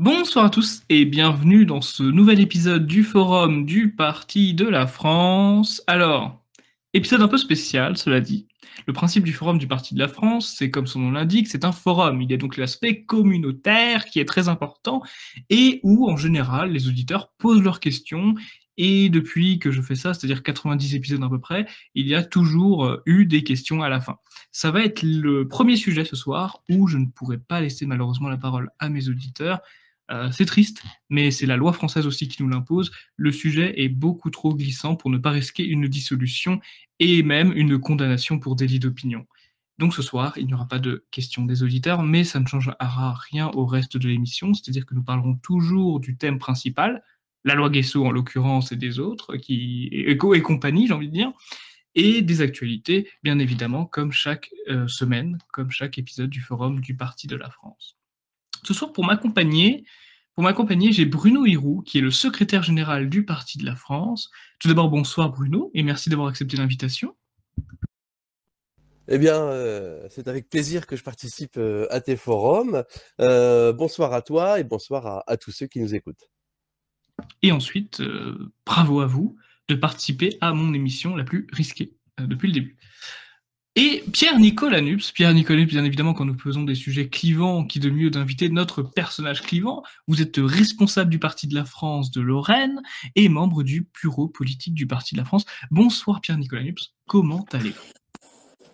Bonsoir à tous et bienvenue dans ce nouvel épisode du forum du Parti de la France. Alors, épisode un peu spécial, cela dit. Le principe du forum du Parti de la France, c'est comme son nom l'indique, c'est un forum. Il y a donc l'aspect communautaire qui est très important et où, en général, les auditeurs posent leurs questions. Et depuis que je fais ça, c'est-à-dire 90 épisodes à peu près, il y a toujours euh, eu des questions à la fin. Ça va être le premier sujet ce soir où je ne pourrai pas laisser malheureusement la parole à mes auditeurs euh, c'est triste, mais c'est la loi française aussi qui nous l'impose. Le sujet est beaucoup trop glissant pour ne pas risquer une dissolution et même une condamnation pour délit d'opinion. Donc ce soir, il n'y aura pas de questions des auditeurs, mais ça ne changera rien au reste de l'émission, c'est-à-dire que nous parlerons toujours du thème principal, la loi Guesso en l'occurrence et des autres, qui Eco et compagnie, j'ai envie de dire, et des actualités, bien évidemment, comme chaque euh, semaine, comme chaque épisode du Forum du Parti de la France. Ce soir, pour m'accompagner, pour m'accompagner, j'ai Bruno Hiroux, qui est le secrétaire général du Parti de la France. Tout d'abord, bonsoir Bruno, et merci d'avoir accepté l'invitation. Eh bien, euh, c'est avec plaisir que je participe euh, à tes forums. Euh, bonsoir à toi et bonsoir à, tous ceux qui nous écoutent. Et ensuite, bravo à vous de participer à mon émission la plus risquée depuis le début. Et Pierre Nups. Pierre Nicolas, bien évidemment, quand nous faisons des sujets clivants, qui de mieux d'inviter notre personnage clivant Vous êtes responsable du Parti de la France de Lorraine et membre du bureau politique du Parti de la France. Bonsoir Pierre nicolas Nups, comment allez-vous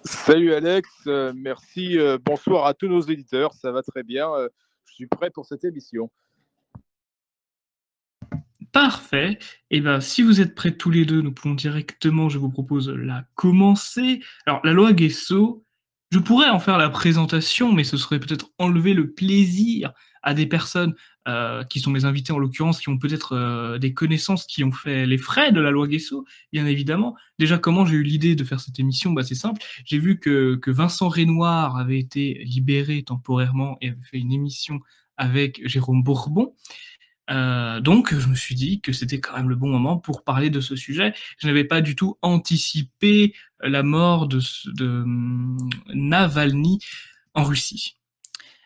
Salut Alex, euh, merci, euh, bonsoir à tous nos éditeurs, ça va très bien, euh, je suis prêt pour cette émission. Parfait. Et eh ben, si vous êtes prêts tous les deux, nous pouvons directement, je vous propose, la commencer. Alors, la loi Guesso, je pourrais en faire la présentation, mais ce serait peut-être enlever le plaisir à des personnes euh, qui sont mes invités en l'occurrence, qui ont peut-être euh, des connaissances qui ont fait les frais de la loi Guesso, bien évidemment. Déjà, comment j'ai eu l'idée de faire cette émission bah, C'est simple. J'ai vu que, que Vincent Renoir avait été libéré temporairement et avait fait une émission avec Jérôme Bourbon. Euh, donc, je me suis dit que c'était quand même le bon moment pour parler de ce sujet. Je n'avais pas du tout anticipé la mort de, hum, Navalny en Russie.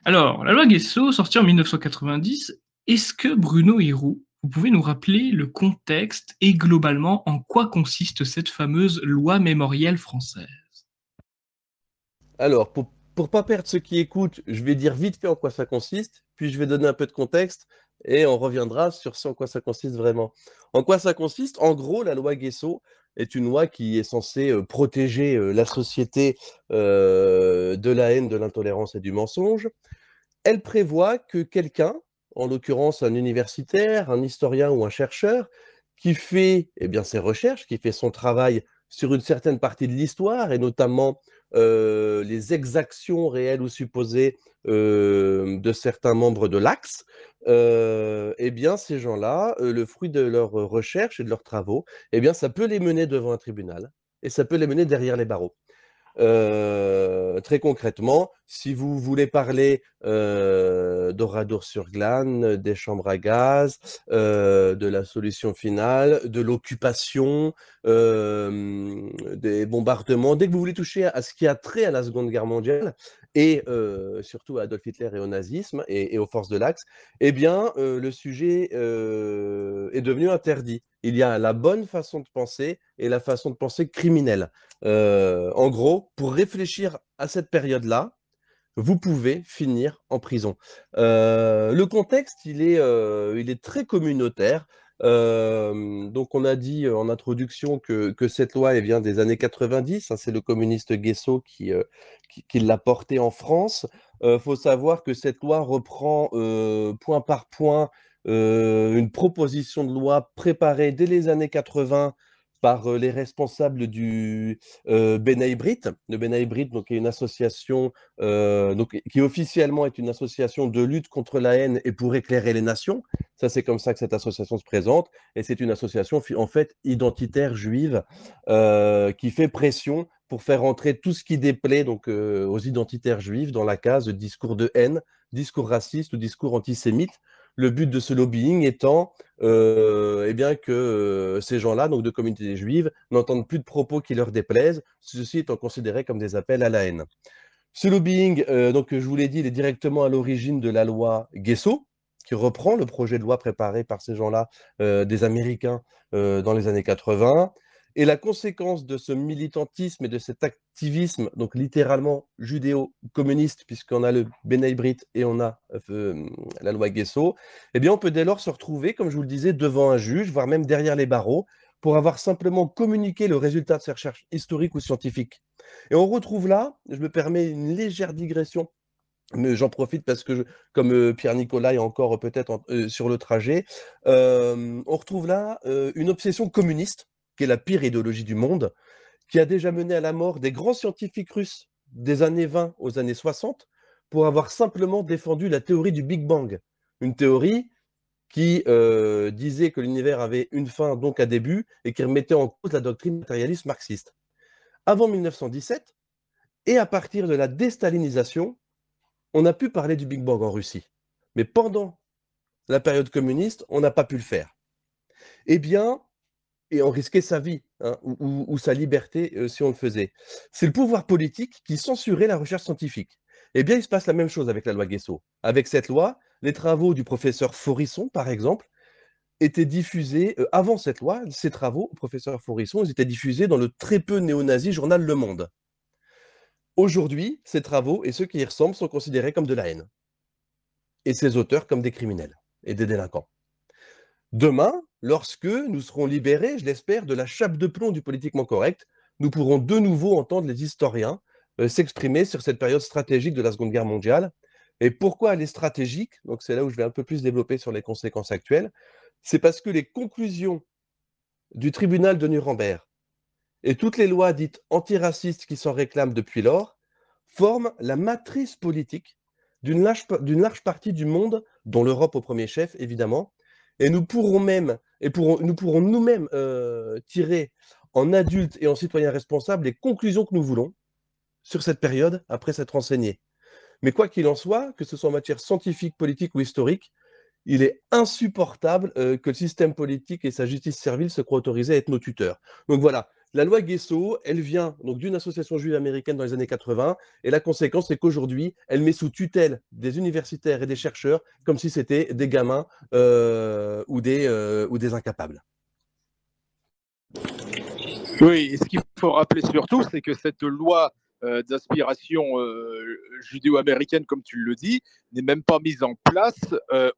Alors, la loi Guesso, sortie en 1990, est-ce que Bruno Hiroux, vous pouvez nous rappeler le contexte et globalement en quoi consiste cette fameuse loi mémorielle française Alors, pour, ne pas perdre ceux qui écoutent, je vais dire vite fait en quoi ça consiste, puis je vais donner un peu de contexte, et on reviendra sur ce en quoi ça consiste vraiment. En quoi ça consiste En gros, la loi Guesso est une loi qui est censée euh, protéger euh, la société euh, de la haine, de l'intolérance et du mensonge. Elle prévoit que quelqu'un, en l'occurrence un universitaire, un historien ou un chercheur, qui fait eh bien, ses recherches, qui fait son travail sur une certaine partie de l'histoire, et notamment euh, les exactions réelles ou supposées euh, de certains membres de l'Axe, euh, eh bien, ces gens-là, le fruit de leurs recherches et de leurs travaux, eh bien, ça peut les mener devant un tribunal, et ça peut les mener derrière les barreaux. Euh, très concrètement, si vous voulez parler euh, doradour sur glane, des chambres à gaz, euh, de la solution finale, de l'occupation, des bombardements, dès que vous voulez toucher à ce qui a trait à la Seconde Guerre mondiale et surtout à Adolf Hitler et au nazisme et, aux forces de l'Axe, eh bien, le sujet est devenu interdit il y a la bonne façon de penser et la façon de penser criminelle. Euh, en gros, pour réfléchir à cette période-là, vous pouvez finir en prison. Euh, le contexte, il est, euh, très communautaire. donc on a dit en introduction que, cette loi elle vient des années 90, hein, c'est le communiste Guesso qui, l'a portée en France. Il faut savoir que cette loi reprend point par point euh, une proposition de loi préparée dès les années 80 par euh, les responsables du euh, Brit, le Benahibrit donc est une association euh, qui officiellement est une association de lutte contre la haine et pour éclairer les nations. Ça c'est comme ça que cette association se présente et c'est une association en fait identitaire juive qui fait pression pour faire entrer tout ce qui déplaît donc aux identitaires juifs dans la case discours de haine, discours raciste ou discours antisémite le but de ce lobbying étant euh, eh bien que euh, ces gens-là, donc de communautés juives, n'entendent plus de propos qui leur déplaisent, ceci étant considéré comme des appels à la haine. Ce lobbying, euh, donc, je vous l'ai dit, il est directement à l'origine de la loi Guesso, qui reprend le projet de loi préparé par ces gens-là, des Américains, dans les années 80. Et la conséquence de ce militantisme et de cet activisme, donc littéralement judéo-communiste, puisqu'on a le Bénébrite et on a euh, la loi Guesso, eh bien on peut dès lors se retrouver, comme je vous le disais, devant un juge, voire même derrière les barreaux, pour avoir simplement communiqué le résultat de ses recherches historiques ou scientifiques. Et on retrouve là, je me permets une légère digression, mais j'en profite parce que, comme euh, Pierre Nicolas est encore peut-être euh, sur le trajet, on retrouve là une obsession communiste qui est la pire idéologie du monde, qui a déjà mené à la mort des grands scientifiques russes des années 20 aux années 60 pour avoir simplement défendu la théorie du Big Bang, une théorie qui euh, disait que l'univers avait une fin, donc un début, et qui remettait en cause la doctrine matérialiste marxiste. Avant 1917, et à partir de la déstalinisation, on a pu parler du Big Bang en Russie. Mais pendant la période communiste, on n'a pas pu le faire. Eh bien, et on risquait sa vie hein, ou, sa liberté euh, si on le faisait. C'est le pouvoir politique qui censurait la recherche scientifique. Eh bien, il se passe la même chose avec la loi Guesso. Avec cette loi, les travaux du professeur Forisson, par exemple, étaient diffusés, euh, avant cette loi, ces travaux, professeur Forisson, étaient diffusés dans le très peu néo-nazi journal Le Monde. Aujourd'hui, ces travaux et ceux qui y ressemblent sont considérés comme de la haine. Et ces auteurs comme des criminels et des délinquants. Demain, lorsque nous serons libérés, je l'espère, de la chape de plomb du politiquement correct, nous pourrons de nouveau entendre les historiens euh, s'exprimer sur cette période stratégique de la Seconde Guerre mondiale. Et pourquoi elle est stratégique Donc c'est là où je vais un peu plus développer sur les conséquences actuelles. C'est parce que les conclusions du tribunal de Nuremberg et toutes les lois dites antiracistes qui s'en réclament depuis lors forment la matrice politique d'une large, partie du monde, dont l'Europe au premier chef évidemment, et nous pourrons même, et pour nous pourrons nous-mêmes euh, tirer en adultes et en citoyens responsables les conclusions que nous voulons sur cette période après s'être renseignés. Mais quoi qu'il en soit, que ce soit en matière scientifique, politique ou historique, il est insupportable euh, que le système politique et sa justice servile se croient autorisés à être nos tuteurs. Donc voilà, la loi Guesso, elle vient donc d'une association juive américaine dans les années 80, et la conséquence, c'est qu'aujourd'hui, elle met sous tutelle des universitaires et des chercheurs comme si c'était des gamins euh, euh, ou, des, incapables. Oui, et ce qu'il faut rappeler surtout, c'est que cette loi euh, d'aspiration d'inspiration judéo-américaine, comme tu le dis, n'est même pas mise en place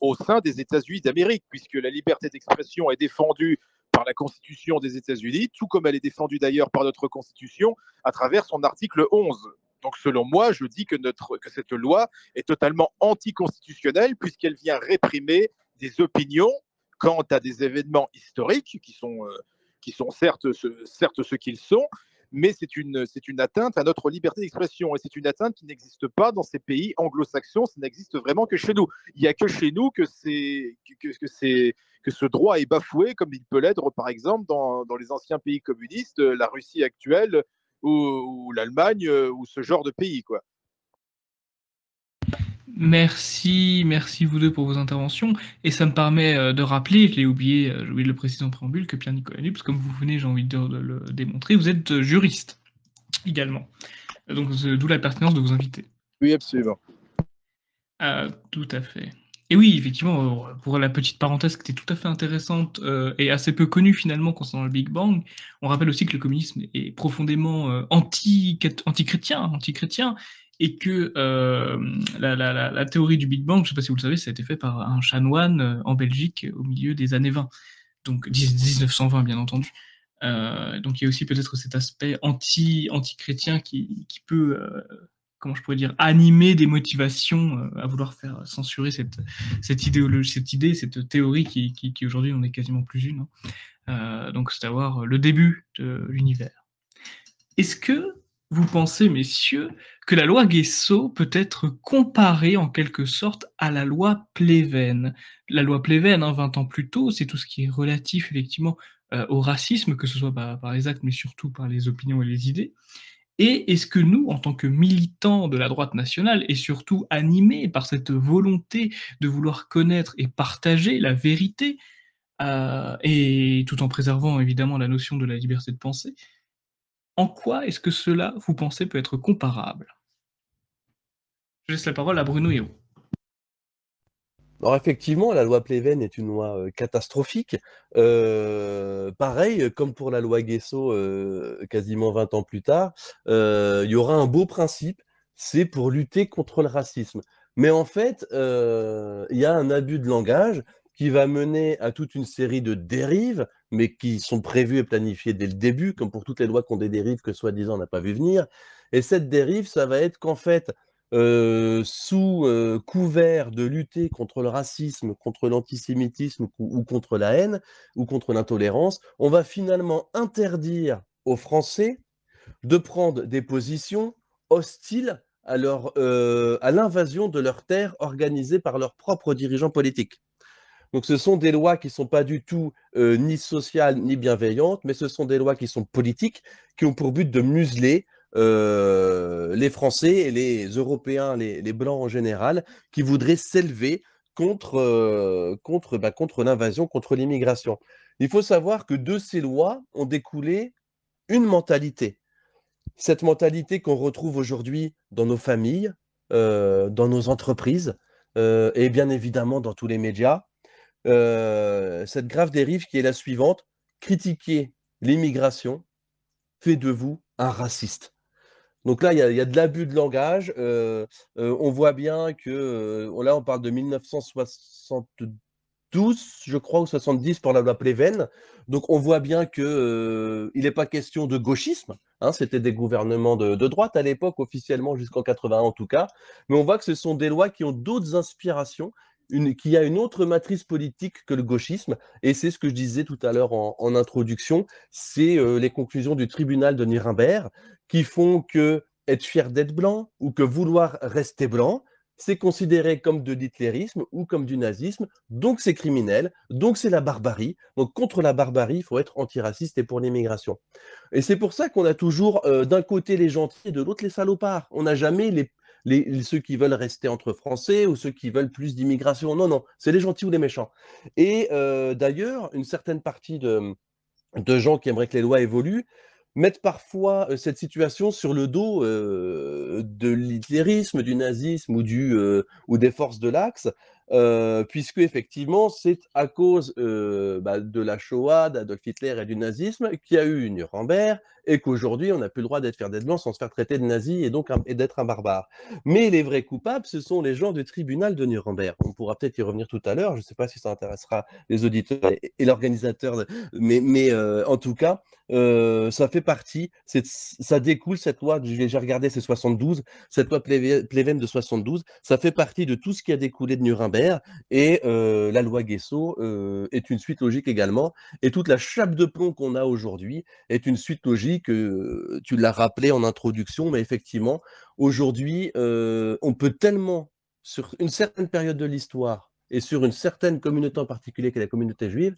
au sein des États-Unis d'Amérique, puisque la liberté d'expression est défendue par la Constitution des États-Unis, tout comme elle est défendue d'ailleurs par notre Constitution à travers son article 11. Donc selon moi, je dis que, notre, que cette loi est totalement anticonstitutionnelle puisqu'elle vient réprimer des opinions quant à des événements historiques qui sont, euh, qui sont certes, certes ce qu'ils sont, mais c'est une, c'est une atteinte à notre liberté d'expression et c'est une atteinte qui n'existe pas dans ces pays anglo-saxons, ça n'existe vraiment que chez nous. Il n'y a que chez nous que, c'est, que, ce droit est bafoué comme il peut l'être par exemple dans, les anciens pays communistes, euh, la Russie actuelle ou, ou l'Allemagne euh, ou ce genre de pays. quoi. Merci, merci vous deux pour vos interventions. Et ça me permet euh, de rappeler, je l'ai oublié, euh, j'ai oublié de le préciser en préambule, que Pierre-Nicolas que comme vous venez, j'ai envie de le démontrer, vous êtes euh, juriste également. Donc d'où la pertinence de vous inviter. Oui, absolument. tout à fait. Et oui, effectivement, pour la petite parenthèse qui était tout à fait intéressante et assez peu connue finalement concernant le Big Bang, on rappelle aussi que le communisme est profondément anti chrétien anti chrétien et que euh, la, théorie du Big Bang, je ne sais pas si vous le savez, ça a été fait par un chanoine euh, en Belgique au milieu des années 20, donc 1920 bien entendu. Euh, donc il y a aussi peut-être cet aspect anti, anti-chrétien qui, peut, comment je pourrais dire, animer des motivations à vouloir faire censurer cette, cette, idéologie, cette idée, cette théorie qui, aujourd'hui n'en est quasiment plus une. Hein. donc c'est à le début de l'univers. Est-ce que vous pensez, messieurs, que la loi Guesso peut être comparée en quelque sorte à la loi Pléven. La loi Pléven, 20 hein, ans plus tôt, c'est tout ce qui est relatif effectivement euh, au racisme, que ce soit par les actes, mais surtout par les opinions et les idées. Et est-ce que nous, en tant que militants de la droite nationale, et surtout animés par cette volonté de vouloir connaître et partager la vérité, euh, et tout en préservant évidemment la notion de la liberté de pensée, en quoi est-ce que cela, vous pensez, peut être comparable Je laisse la parole à Bruno Io. Alors effectivement, la loi Pleven est une loi euh, catastrophique. Euh, pareil, euh, comme pour la loi Guesso, quasiment 20 ans plus tard, il y aura un beau principe, c'est pour lutter contre le racisme. Mais en fait, il y a un abus de langage, qui va mener à toute une série de dérives, mais qui sont prévues et planifiées dès le début, comme pour toutes les lois qui ont des dérives que soi-disant on n'a pas vu venir. Et cette dérive, ça va être qu'en fait, euh, sous euh, couvert de lutter contre le racisme, contre l'antisémitisme ou, contre la haine ou contre l'intolérance, on va finalement interdire aux Français de prendre des positions hostiles à euh, l'invasion de leurs terres organisée par leurs propres dirigeants politiques. Donc ce sont des lois qui ne sont pas du tout euh, ni sociales ni bienveillantes, mais ce sont des lois qui sont politiques, qui ont pour but de museler euh, les Français et les Européens, les, Blancs en général, qui voudraient s'élever contre, euh, contre, bah, contre l'invasion, contre l'immigration. Il faut savoir que de ces lois ont découlé une mentalité. Cette mentalité qu'on retrouve aujourd'hui dans nos familles, dans nos entreprises, et bien évidemment dans tous les médias, euh, cette grave dérive qui est la suivante. Critiquer l'immigration fait de vous un raciste. Donc là, il y, a de l'abus de langage. Euh, euh, on voit bien que là, on parle de 1972, je crois, ou 70 pour la loi Pleven. Donc on voit bien que il n'est pas question de gauchisme. Hein. C'était des gouvernements de, de droite à l'époque, officiellement jusqu'en 81 en tout cas. Mais on voit que ce sont des lois qui ont d'autres inspirations, qui a une autre matrice politique que le gauchisme, et c'est ce que je disais tout à l'heure en, introduction, c'est euh, les conclusions du tribunal de Nuremberg qui font que être fier d'être blanc ou que vouloir rester blanc, c'est considéré comme de l'hitlérisme ou comme du nazisme, donc c'est criminel, donc c'est la barbarie. Donc contre la barbarie, il faut être antiraciste et pour l'immigration. Et c'est pour ça qu'on a toujours euh, d'un côté les gentils et de l'autre les salopards. On n'a jamais les les, ceux qui veulent rester entre Français ou ceux qui veulent plus d'immigration. Non, non, c'est les gentils ou les méchants. Et euh, d'ailleurs, une certaine partie de, de, gens qui aimeraient que les lois évoluent mettent parfois euh, cette situation sur le dos euh, de l'hitlérisme, du nazisme ou, du, ou des forces de l'Axe, puisque effectivement, c'est à cause bah, de la Shoah, d'Adolf Hitler et du nazisme qu'il y a eu Nuremberg, et qu'aujourd'hui, on n'a plus le droit d'être faire des blancs sans se faire traiter de nazi et donc et d'être un barbare. Mais les vrais coupables, ce sont les gens du tribunal de Nuremberg. On pourra peut-être y revenir tout à l'heure, je ne sais pas si ça intéressera les auditeurs et, l'organisateur, mais, mais euh, en tout cas, euh, ça fait partie, ça découle cette loi, j'ai regardé, c'est 72, cette loi Pléven de 72, ça fait partie de tout ce qui a découlé de Nuremberg et euh, la loi Guesso est une suite logique également et toute la chape de plomb qu'on a aujourd'hui est une suite logique que tu l'as rappelé en introduction, mais effectivement, aujourd'hui, on peut tellement, sur une certaine période de l'histoire et sur une certaine communauté en particulier, qui est la communauté juive,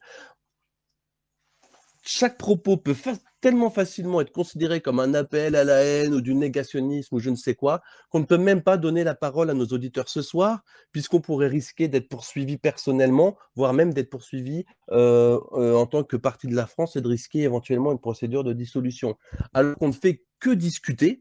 chaque propos peut tellement facilement être considéré comme un appel à la haine ou du négationnisme ou je ne sais quoi, qu'on ne peut même pas donner la parole à nos auditeurs ce soir, puisqu'on pourrait risquer d'être poursuivi personnellement, voire même d'être poursuivi euh, euh, en tant que partie de la France et de risquer éventuellement une procédure de dissolution. Alors qu'on ne fait que discuter,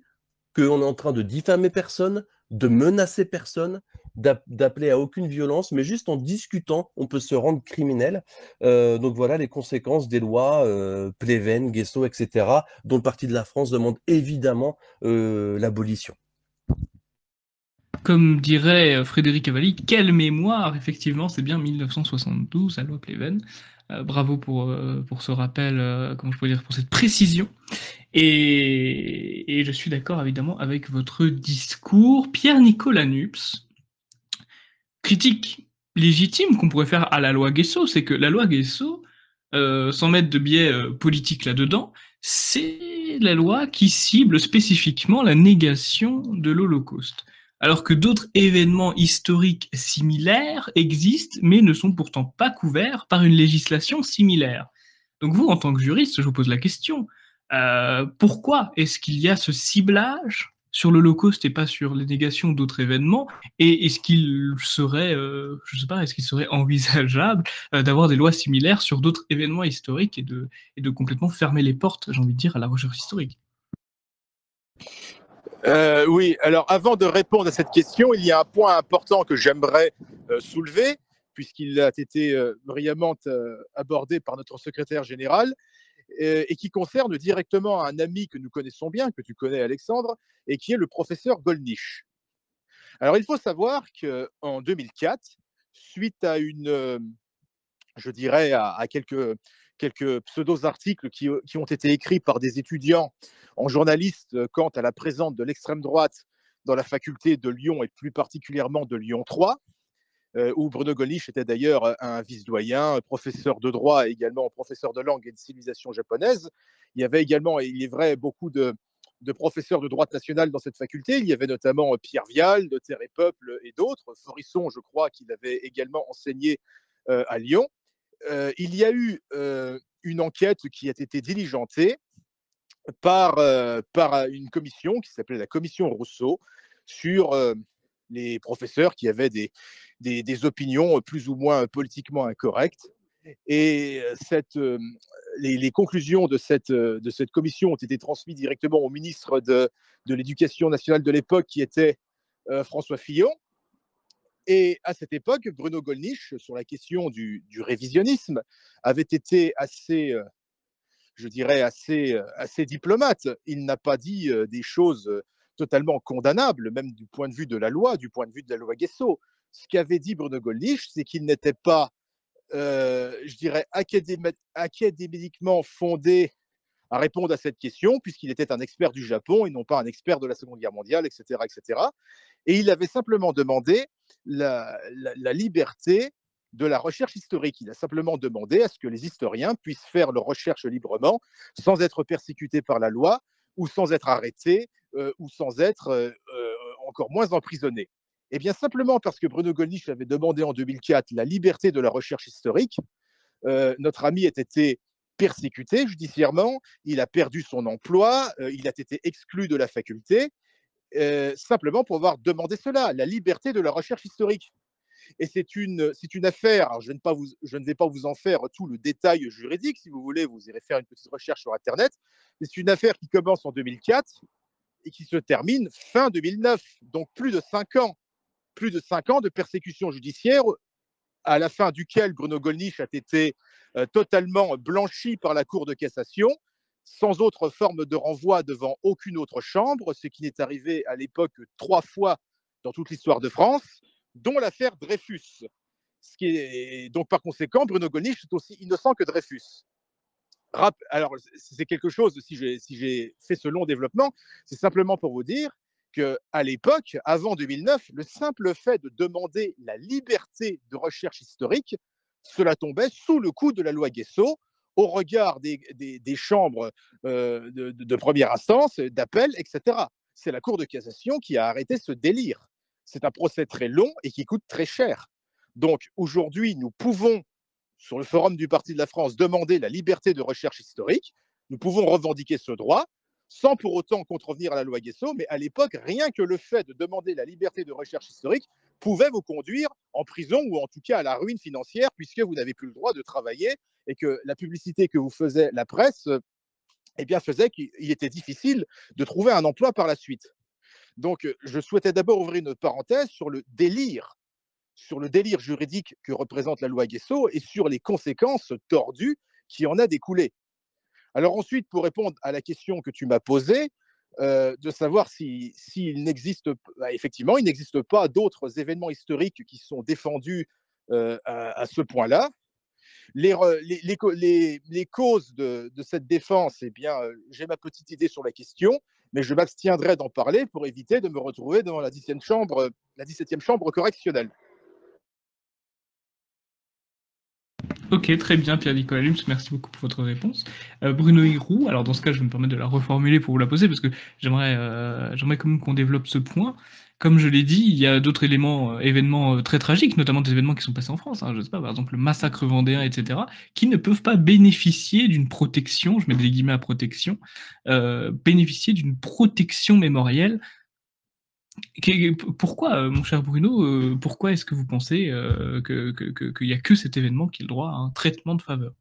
qu'on est en train de diffamer personne, de menacer personne, d'appeler à aucune violence, mais juste en discutant, on peut se rendre criminel. Euh, donc voilà les conséquences des lois Pléven, euh, Pleven, Guesso, etc., dont le Parti de la France demande évidemment euh, l'abolition. Comme dirait Frédéric Cavalli, quelle mémoire Effectivement, c'est bien 1972, la loi Pleven. Euh, bravo euh, pour, ce rappel, euh, comment je peux dire, pour cette précision. Et, je suis d'accord évidemment avec votre discours. Pierre-Nicolas Nups, critique légitime qu'on pourrait faire à la loi Guesso, c'est que la loi Guesso, sans mettre de biais politique là-dedans, c'est la loi qui cible spécifiquement la négation de l'Holocauste alors que d'autres événements historiques similaires existent, mais ne sont pourtant pas couverts par une législation similaire. Donc vous, en tant que juriste, je vous pose la question, euh, pourquoi est-ce qu'il y a ce ciblage sur le l'Holocauste et pas sur les négations d'autres événements Et est-ce qu'il serait, euh, je sais est-ce qu'il serait envisageable euh, d'avoir des lois similaires sur d'autres événements historiques et de, et de complètement fermer les portes, j'ai envie de dire, à la recherche historique euh, oui, alors avant de répondre à cette question, il y a un point important que j'aimerais euh, soulever, puisqu'il a été euh, brillamment abordé par notre secrétaire général, et qui concerne directement un ami que nous connaissons bien, que tu connais Alexandre, et qui est le professeur Golnisch. Alors il faut savoir qu'en 2004, suite à une, je dirais, à quelques quelques pseudo articles euh, qui, ont été écrits par des étudiants en journaliste euh, quant à la présence de l'extrême droite dans la faculté de Lyon et plus particulièrement de Lyon 3, euh, où Bruno Gollnisch était d'ailleurs un vice-doyen, professeur de droit et également professeur de langue et de civilisation japonaise. Il y avait également, et il est vrai, beaucoup de, professeurs de droite national dans cette faculté. Il y avait notamment Pierre Vial de Terre et Peuple et d'autres. Forisson, je crois qu'il avait également enseigné à Lyon il y a eu une enquête qui a été diligentée par, par une commission qui s'appelait la commission Rousseau sur les professeurs qui avaient des, des, opinions plus ou moins politiquement incorrectes. Et cette, les, conclusions de cette, de cette commission ont été transmises directement au ministre de, de l'Éducation nationale de l'époque, qui était François Fillon. Et à cette époque, Bruno Gollnisch, sur la question du, révisionnisme, avait été assez, euh, je dirais, assez, euh, assez diplomate. Il n'a pas dit euh, des choses totalement condamnables, même du point de vue de la loi, du point de vue de la loi Guesso. Ce qu'avait dit Bruno Gollnisch, c'est qu'il n'était pas, je dirais, académiquement fondé à répondre à cette question, puisqu'il était un expert du Japon et non pas un expert de la Seconde Guerre mondiale, etc. etc. Et il avait simplement demandé la, liberté de la recherche historique. Il a simplement demandé à ce que les historiens puissent faire leur recherche librement, sans être persécutés par la loi, ou sans être arrêtés, euh, ou sans être euh, euh, encore moins emprisonnés. Et eh bien, simplement parce que Bruno Gollnisch avait demandé en 2004 la liberté de la recherche historique, notre ami a été persécuté judiciairement, il a perdu son emploi, il a été exclu de la faculté, euh, simplement pour avoir demandé cela, la liberté de la recherche historique. Et c'est une, affaire, je, ne vais pas vous en faire tout le détail juridique, si vous voulez, vous irez faire une petite recherche sur Internet, mais c'est une affaire qui commence en 2004 et qui se termine fin 2009, donc plus de cinq ans, plus de cinq ans de persécution judiciaire à la fin duquel Bruno Gollnisch a été euh, totalement blanchi par la Cour de cassation sans autre forme de renvoi devant aucune autre chambre, ce qui n'est arrivé à l'époque trois fois dans toute l'histoire de France, dont l'affaire Dreyfus. Ce qui est donc par conséquent, Bruno Gollnisch est aussi innocent que Dreyfus. Alors, c'est quelque chose, si j'ai fait ce long développement, c'est simplement pour vous dire qu'à l'époque, avant 2009, le simple fait de demander la liberté de recherche historique, cela tombait sous le coup de la loi Guesso, au regard des, des, chambres euh, de, de, première instance, euh, d'appel, etc. C'est la Cour de cassation qui a arrêté ce délire. C'est un procès très long et qui coûte très cher. Donc aujourd'hui, nous pouvons, sur le forum du Parti de la France, demander la liberté de recherche historique. Nous pouvons revendiquer ce droit sans pour autant contrevenir à la loi Guesso, mais à l'époque, rien que le fait de demander la liberté de recherche historique pouvait vous conduire en prison ou en tout cas à la ruine financière, puisque vous n'avez plus le droit de travailler et que la publicité que vous faisait la presse euh, eh bien, faisait qu'il était difficile de trouver un emploi par la suite. Donc, euh, je souhaitais d'abord ouvrir une parenthèse sur le délire, sur le délire juridique que représente la loi Guesso et sur les conséquences tordues qui en a découlé. Alors ensuite, pour répondre à la question que tu m'as posée, euh, de savoir s'il si, n'existe bah, effectivement, il n'existe pas d'autres événements historiques qui sont défendus à, ce point-là. Les, les, causes de, de, cette défense, eh bien, euh, j'ai ma petite idée sur la question, mais je m'abstiendrai d'en parler pour éviter de me retrouver devant la 17e chambre, euh, la chambre correctionnelle. Ok, très bien, Pierre-Nicolas Lums, merci beaucoup pour votre réponse. Euh, Bruno Hiroux, alors dans ce cas, je vais me permettre de la reformuler pour vous la poser, parce que j'aimerais j'aimerais quand même qu'on développe ce point. Comme je l'ai dit, il y a d'autres éléments, euh, événements euh, très tragiques, notamment des événements qui sont passés en France. Hein, je sais pas, par exemple le massacre vendéen, etc., qui ne peuvent pas bénéficier d'une protection. Je mets des guillemets à protection, euh, bénéficier d'une protection mémorielle pourquoi, mon cher Bruno, pourquoi est-ce que vous pensez qu'il que, a que cet événement qui a le droit à un traitement de faveur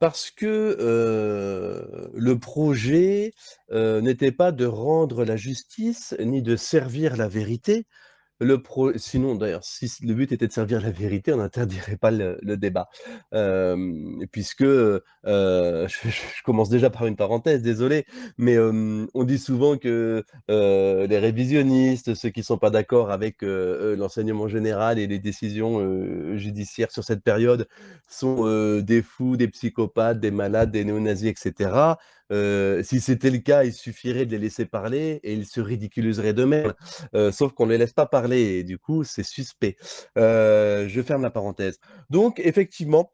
parce que euh, le projet euh, n'était pas de rendre la justice ni de servir la vérité, le Sinon, d'ailleurs, si le but était de servir la vérité, on n'interdirait pas le, débat. puisque, je, commence déjà par une parenthèse, désolé, mais on dit souvent que les révisionnistes, ceux qui ne sont pas d'accord avec euh, l'enseignement général et les décisions judiciaires sur cette période, sont des fous, des psychopathes, des malades, des néo-nazis, etc si c'était le cas, il suffirait de les laisser parler et ils se ridiculiseraient de mêmes sauf qu'on ne les laisse pas parler et du coup, c'est suspect. je ferme la parenthèse. Donc, effectivement,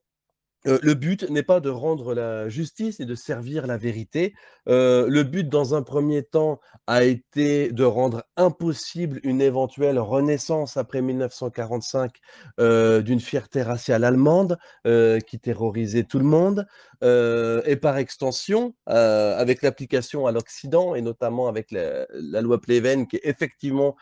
le but n'est pas de rendre la justice et de servir la vérité. le but, dans un premier temps, a été de rendre impossible une éventuelle renaissance après 1945 d'une fierté raciale allemande qui terrorisait tout le monde. Euh, et par extension, euh, avec l'application à l'Occident et notamment avec la, loi Pleven, qui est effectivement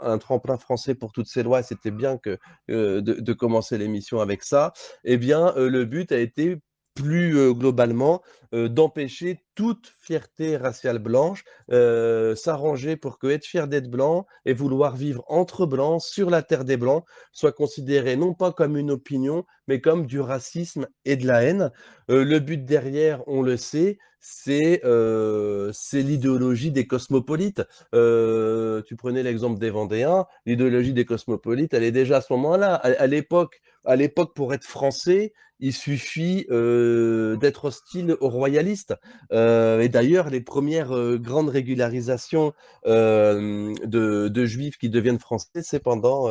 un tremplin français pour toutes ces lois, c'était bien que, euh, de, de, commencer l'émission avec ça, eh bien, le but a été plus globalement d'empêcher toute fierté raciale blanche, euh, s'arranger pour que être fier d'être blanc et vouloir vivre entre blancs sur la terre des blancs soit considéré non pas comme une opinion, mais comme du racisme et de la haine. Euh, le but derrière, on le sait, c'est euh, l'idéologie des cosmopolites. Euh, tu prenais l'exemple des Vendéens, l'idéologie des cosmopolites, elle est déjà à ce moment-là, à, l'époque à l'époque, pour être français, il suffit d'être hostile aux royalistes. Euh, et d'ailleurs, les premières euh, grandes régularisations euh, de, juifs qui deviennent français, c'est pendant,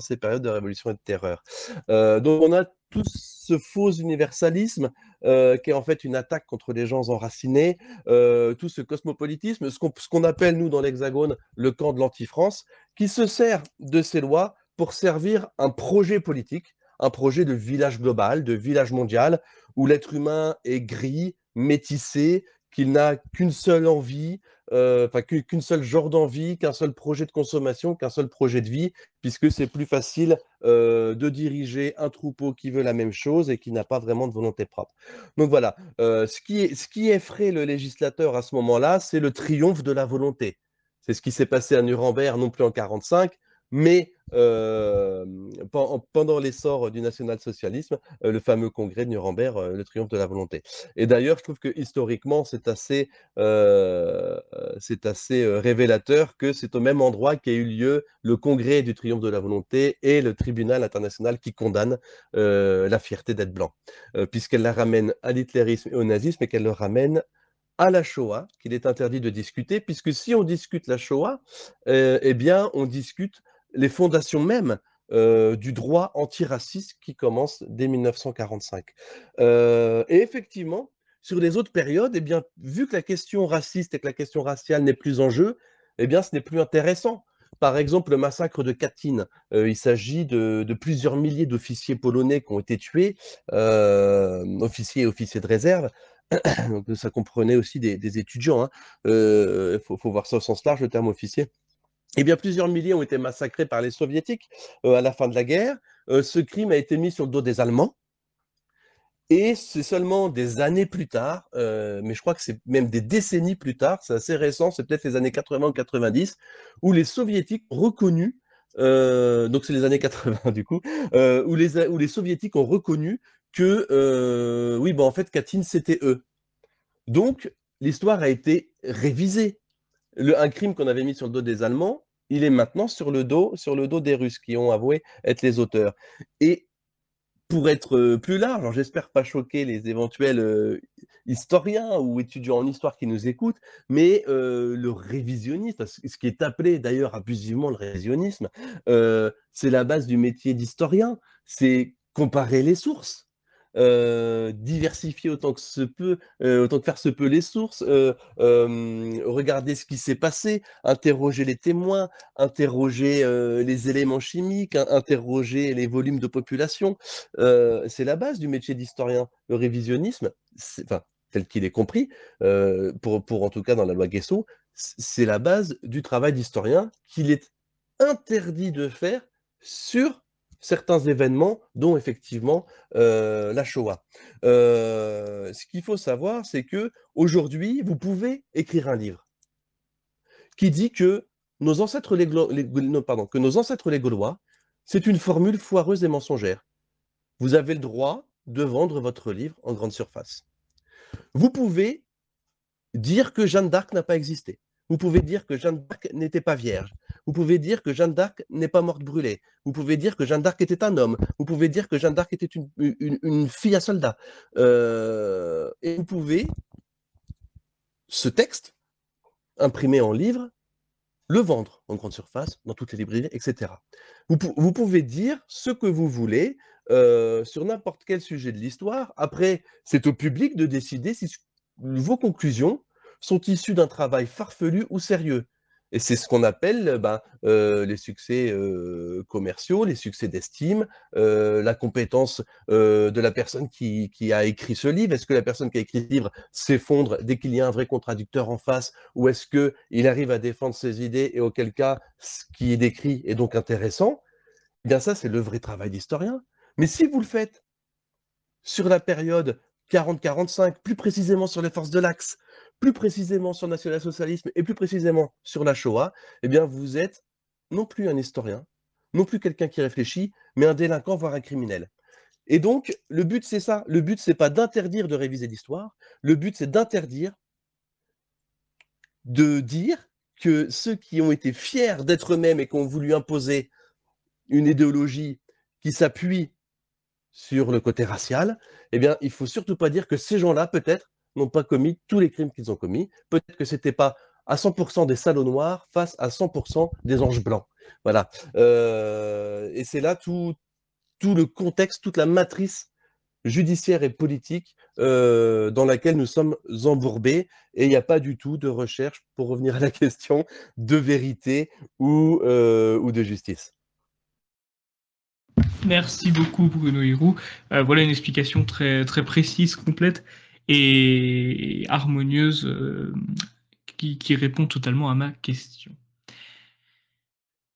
ces périodes de révolution et de terreur. donc on a tout ce faux universalisme qui est en fait une attaque contre les gens enracinés, tout ce cosmopolitisme, ce qu'on appelle nous dans l'Hexagone le camp de l'anti-France, qui se sert de ces lois pour servir un projet politique, un projet de village global, de village mondial, où l'être humain est gris, métissé, qu'il n'a qu'une seule envie, euh, enfin qu'une seule genre d'envie, qu'un seul projet de consommation, qu'un seul projet de vie, puisque c'est plus facile euh, de diriger un troupeau qui veut la même chose et qui n'a pas vraiment de volonté propre. Donc voilà, euh, ce, qui ce qui effraie le législateur à ce moment-là, c'est le triomphe de la volonté. C'est ce qui s'est passé à Nuremberg, non plus en 1945, mais euh, pendant l'essor du national-socialisme, euh, le fameux congrès de Nuremberg, euh, le triomphe de la volonté. Et d'ailleurs, je trouve que historiquement, c'est assez, euh, assez révélateur que c'est au même endroit qu'a eu lieu le congrès du triomphe de la volonté et le tribunal international qui condamne la fierté d'être blanc, puisqu'elle la ramène à l'hitlérisme et au nazisme et qu'elle le ramène à la Shoah, qu'il est interdit de discuter, puisque si on discute la Shoah, eh bien, on discute les fondations mêmes euh, du droit antiraciste qui commence dès 1945. Euh, et effectivement, sur les autres périodes, eh bien, vu que la question raciste et que la question raciale n'est plus en jeu, eh bien, ce n'est plus intéressant. Par exemple, le massacre de Katyn. Euh, il s'agit de, plusieurs milliers d'officiers polonais qui ont été tués, officiers et officiers de réserve. Donc, ça comprenait aussi des, étudiants. Il hein. faut, faut, voir ça au sens large, le terme officier eh bien, plusieurs milliers ont été massacrés par les soviétiques euh, à la fin de la guerre. Euh, ce crime a été mis sur le dos des Allemands. Et c'est seulement des années plus tard, euh, mais je crois que c'est même des décennies plus tard, c'est assez récent, c'est peut-être les années 80 ou 90, où les soviétiques ont reconnu, donc c'est les années 80 du coup, où, les, les soviétiques ont reconnu que, oui, bon, en fait, Katyn, c'était eux. Donc, l'histoire a été révisée. un crime qu'on avait mis sur le dos des Allemands il est maintenant sur le dos, sur le dos des Russes qui ont avoué être les auteurs. Et pour être euh, plus large, j'espère pas choquer les éventuels euh, historiens ou étudiants en histoire qui nous écoutent, mais euh, le révisionnisme, ce qui est appelé d'ailleurs abusivement le révisionnisme, c'est la base du métier d'historien, c'est comparer les sources. Euh, diversifier autant que se peut, euh, autant que faire se peut les sources, euh, regarder ce qui s'est passé, interroger les témoins, interroger les éléments chimiques, interroger les volumes de population. c'est la base du métier d'historien. Le révisionnisme, enfin, tel qu'il est compris, pour, pour en tout cas dans la loi Guesso, c'est la base du travail d'historien qu'il est interdit de faire sur certains événements, dont effectivement euh, la Shoah. Euh, ce qu'il faut savoir, c'est que aujourd'hui, vous pouvez écrire un livre qui dit que nos ancêtres pardon, que nos ancêtres les Gaulois, c'est une formule foireuse et mensongère. Vous avez le droit de vendre votre livre en grande surface. Vous pouvez dire que Jeanne d'Arc n'a pas existé. Vous pouvez dire que Jeanne d'Arc n'était pas vierge. Vous pouvez dire que Jeanne d'Arc n'est pas morte brûlée. Vous pouvez dire que Jeanne d'Arc était un homme. Vous pouvez dire que Jeanne d'Arc était une, une, fille à soldat. Euh, et vous pouvez, ce texte, imprimé en livre, le vendre en grande surface, dans toutes les librairies, etc. Vous, pouvez dire ce que vous voulez euh, sur n'importe quel sujet de l'histoire. Après, c'est au public de décider si vos conclusions sont issues d'un travail farfelu ou sérieux. Et c'est ce qu'on appelle euh, ben, euh, les succès euh, commerciaux, les succès d'estime, la compétence de la personne qui, a écrit ce livre. Est-ce que la personne qui a écrit ce livre s'effondre dès qu'il y a un vrai contradicteur en face ou est-ce qu'il arrive à défendre ses idées et auquel cas ce qui est décrit est donc intéressant eh Bien ça, c'est le vrai travail d'historien. Mais si vous le faites sur la période 40-45, plus précisément sur les forces de l'Axe, plus précisément sur le national-socialisme et plus précisément sur la Shoah, eh bien vous êtes non plus un historien, non plus quelqu'un qui réfléchit, mais un délinquant, voire un criminel. Et donc, le but, c'est ça. Le but, c'est pas d'interdire de réviser l'histoire. Le but, c'est d'interdire de dire que ceux qui ont été fiers d'être eux-mêmes et qui ont voulu imposer une idéologie qui s'appuie sur le côté racial, eh bien, il faut surtout pas dire que ces gens-là, peut-être, n'ont pas commis tous les crimes qu'ils ont commis. Peut-être que c'était pas à 100% des salauds noirs face à 100% des anges blancs. Voilà. Euh, et c'est là tout, le contexte, toute la matrice judiciaire et politique euh, dans laquelle nous sommes embourbés et il n'y a pas du tout de recherche, pour revenir à la question, de vérité ou, euh, de justice. Merci beaucoup Bruno Hiroux. voilà une explication très, très précise, complète et harmonieuse euh, qui, répond totalement à ma question.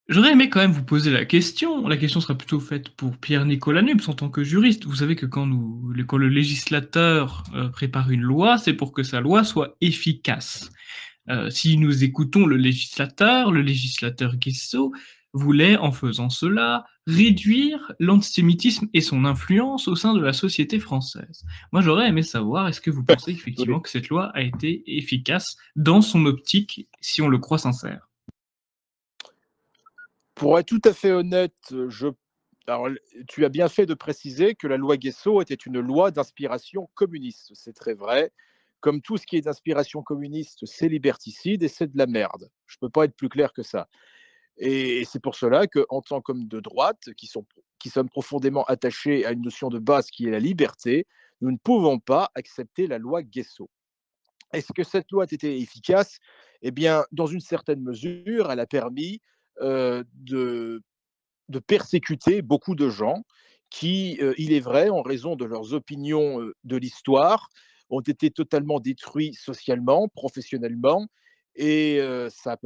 J'aurais aimé quand même vous poser la question. La question sera plutôt faite pour Pierre-Nicolas Nubs en tant que juriste. Vous savez que quand, nous, le législateur euh, prépare une loi, c'est pour que sa loi soit efficace. Euh, si nous écoutons le législateur, le législateur Guissot voulait, en faisant cela, réduire l'antisémitisme et son influence au sein de la société française. Moi, j'aurais aimé savoir, est-ce que vous pensez effectivement que cette loi a été efficace dans son optique, si on le croit sincère Pour être tout à fait honnête, tu as bien fait de préciser que la loi Guesso était une loi d'inspiration communiste. C'est très vrai. Comme tout ce qui est d'inspiration communiste, c'est liberticide et c'est de la merde. Je ne peux pas être plus clair que ça. Et, c'est pour cela qu'en tant qu'hommes de droite, qui, sommes profondément attachés à une notion de base qui est la liberté, nous ne pouvons pas accepter la loi Guesso. Est-ce que cette loi a été efficace Eh bien, dans une certaine mesure, elle a permis euh, de, persécuter beaucoup de gens qui, euh, il est vrai, en raison de leurs opinions euh, de l'histoire, ont été totalement détruits socialement, professionnellement, et ça,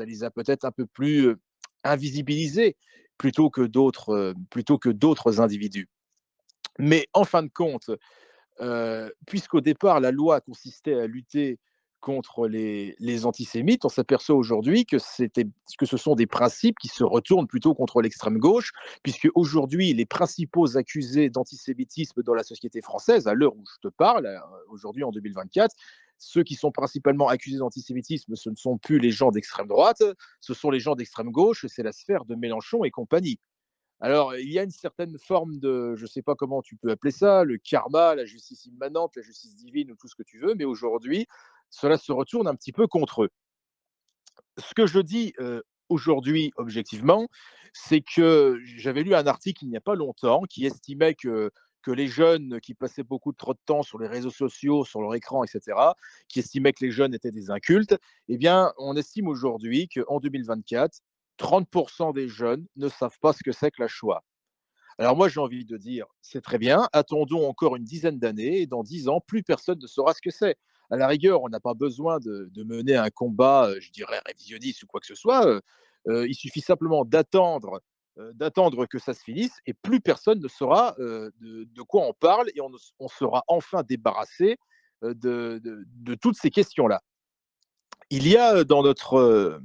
les a peut-être un peu plus invisibilisés plutôt plutôt que d'autres individus. Mais en fin de compte, puisqu'au départ, la loi consistait à lutter contre les, les antisémites, on s'aperçoit aujourd'hui que, que ce sont des principes qui se retournent plutôt contre l'extrême gauche, puisque aujourd'hui les principaux accusés d'antisémitisme dans la société française, à l'heure où je te parle, euh, aujourd'hui en 2024, ceux qui sont principalement accusés d'antisémitisme, ce ne sont plus les gens d'extrême droite, ce sont les gens d'extrême gauche, c'est la sphère de Mélenchon et compagnie. Alors, il y a une certaine forme de, je ne sais pas comment tu peux appeler ça, le karma, la justice immanente, la justice divine ou tout ce que tu veux, mais aujourd'hui, cela se retourne un petit peu contre eux. Ce que je dis aujourd'hui, objectivement, c'est que j'avais lu un article il n'y a pas longtemps qui estimait que que les jeunes qui passaient beaucoup trop de temps sur les réseaux sociaux, sur leur écran, etc., qui estimait que les jeunes étaient des incultes, eh bien, on estime aujourd'hui qu'en 2024, 30% des jeunes ne savent pas ce que c'est que la Shoah. Alors moi, j'ai envie de dire, c'est très bien, attendons encore une dizaine d'années, et dans dix ans, plus personne ne saura ce que c'est à la rigueur, on n'a pas besoin de, mener un combat, euh, je dirais, révisionniste ou quoi que ce soit. Euh, euh, il suffit simplement d'attendre d'attendre que ça se finisse et plus personne ne saura de, quoi on parle et on, sera enfin débarrassé de, toutes ces questions-là. Il y a dans notre,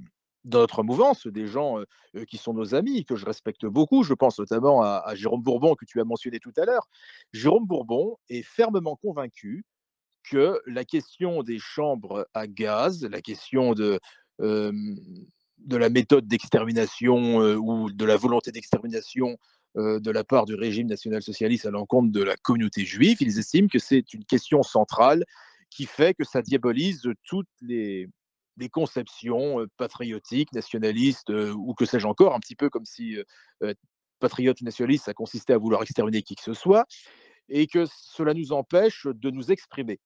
mouvance des gens qui sont nos amis, que je respecte beaucoup. Je pense notamment à Jérôme Bourbon, que tu as mentionné tout à l'heure. Jérôme Bourbon est fermement convaincu que la question des chambres à gaz, la question de, la méthode d'extermination ou de la volonté d'extermination de la part du régime national-socialiste à l'encontre de la communauté juive, ils estiment que c'est une question centrale qui fait que ça diabolise toutes les, les conceptions patriotiques, nationalistes ou que sais-je encore, un petit peu comme si euh, patriote nationaliste, ça consistait à vouloir exterminer qui que ce soit et que cela nous empêche de nous exprimer.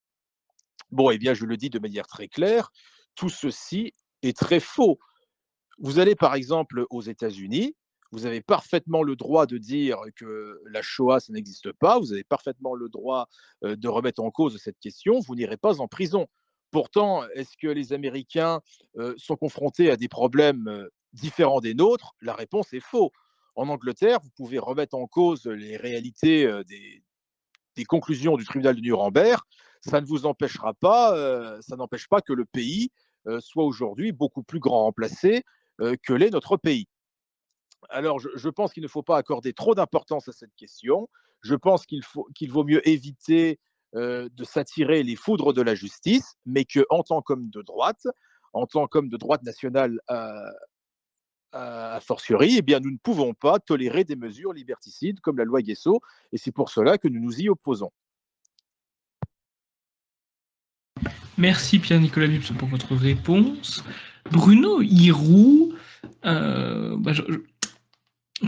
Bon, eh bien, je le dis de manière très claire, tout ceci est très faux. Vous allez par exemple aux États-Unis, vous avez parfaitement le droit de dire que la Shoah, ça n'existe pas, vous avez parfaitement le droit euh, de remettre en cause cette question, vous n'irez pas en prison. Pourtant, est-ce que les Américains euh, sont confrontés à des problèmes euh, différents des nôtres La réponse est faux. En Angleterre, vous pouvez remettre en cause les réalités des, des conclusions du tribunal de Nuremberg ça ne vous empêchera pas, euh, ça n'empêche pas que le pays euh, soit aujourd'hui beaucoup plus grand remplacé euh, que l'est notre pays. Alors, je, pense qu'il ne faut pas accorder trop d'importance à cette question. Je pense qu'il vaut mieux éviter de s'attirer les foudres de la justice, mais que en tant qu'homme de droite, en tant qu'homme de droite nationale à fortiori, eh bien, nous ne pouvons pas tolérer des mesures liberticides comme la loi Guesso, et c'est pour cela que nous nous y opposons. Merci Pierre-Nicolas Bips pour votre réponse. Bruno Hirou, euh, bah,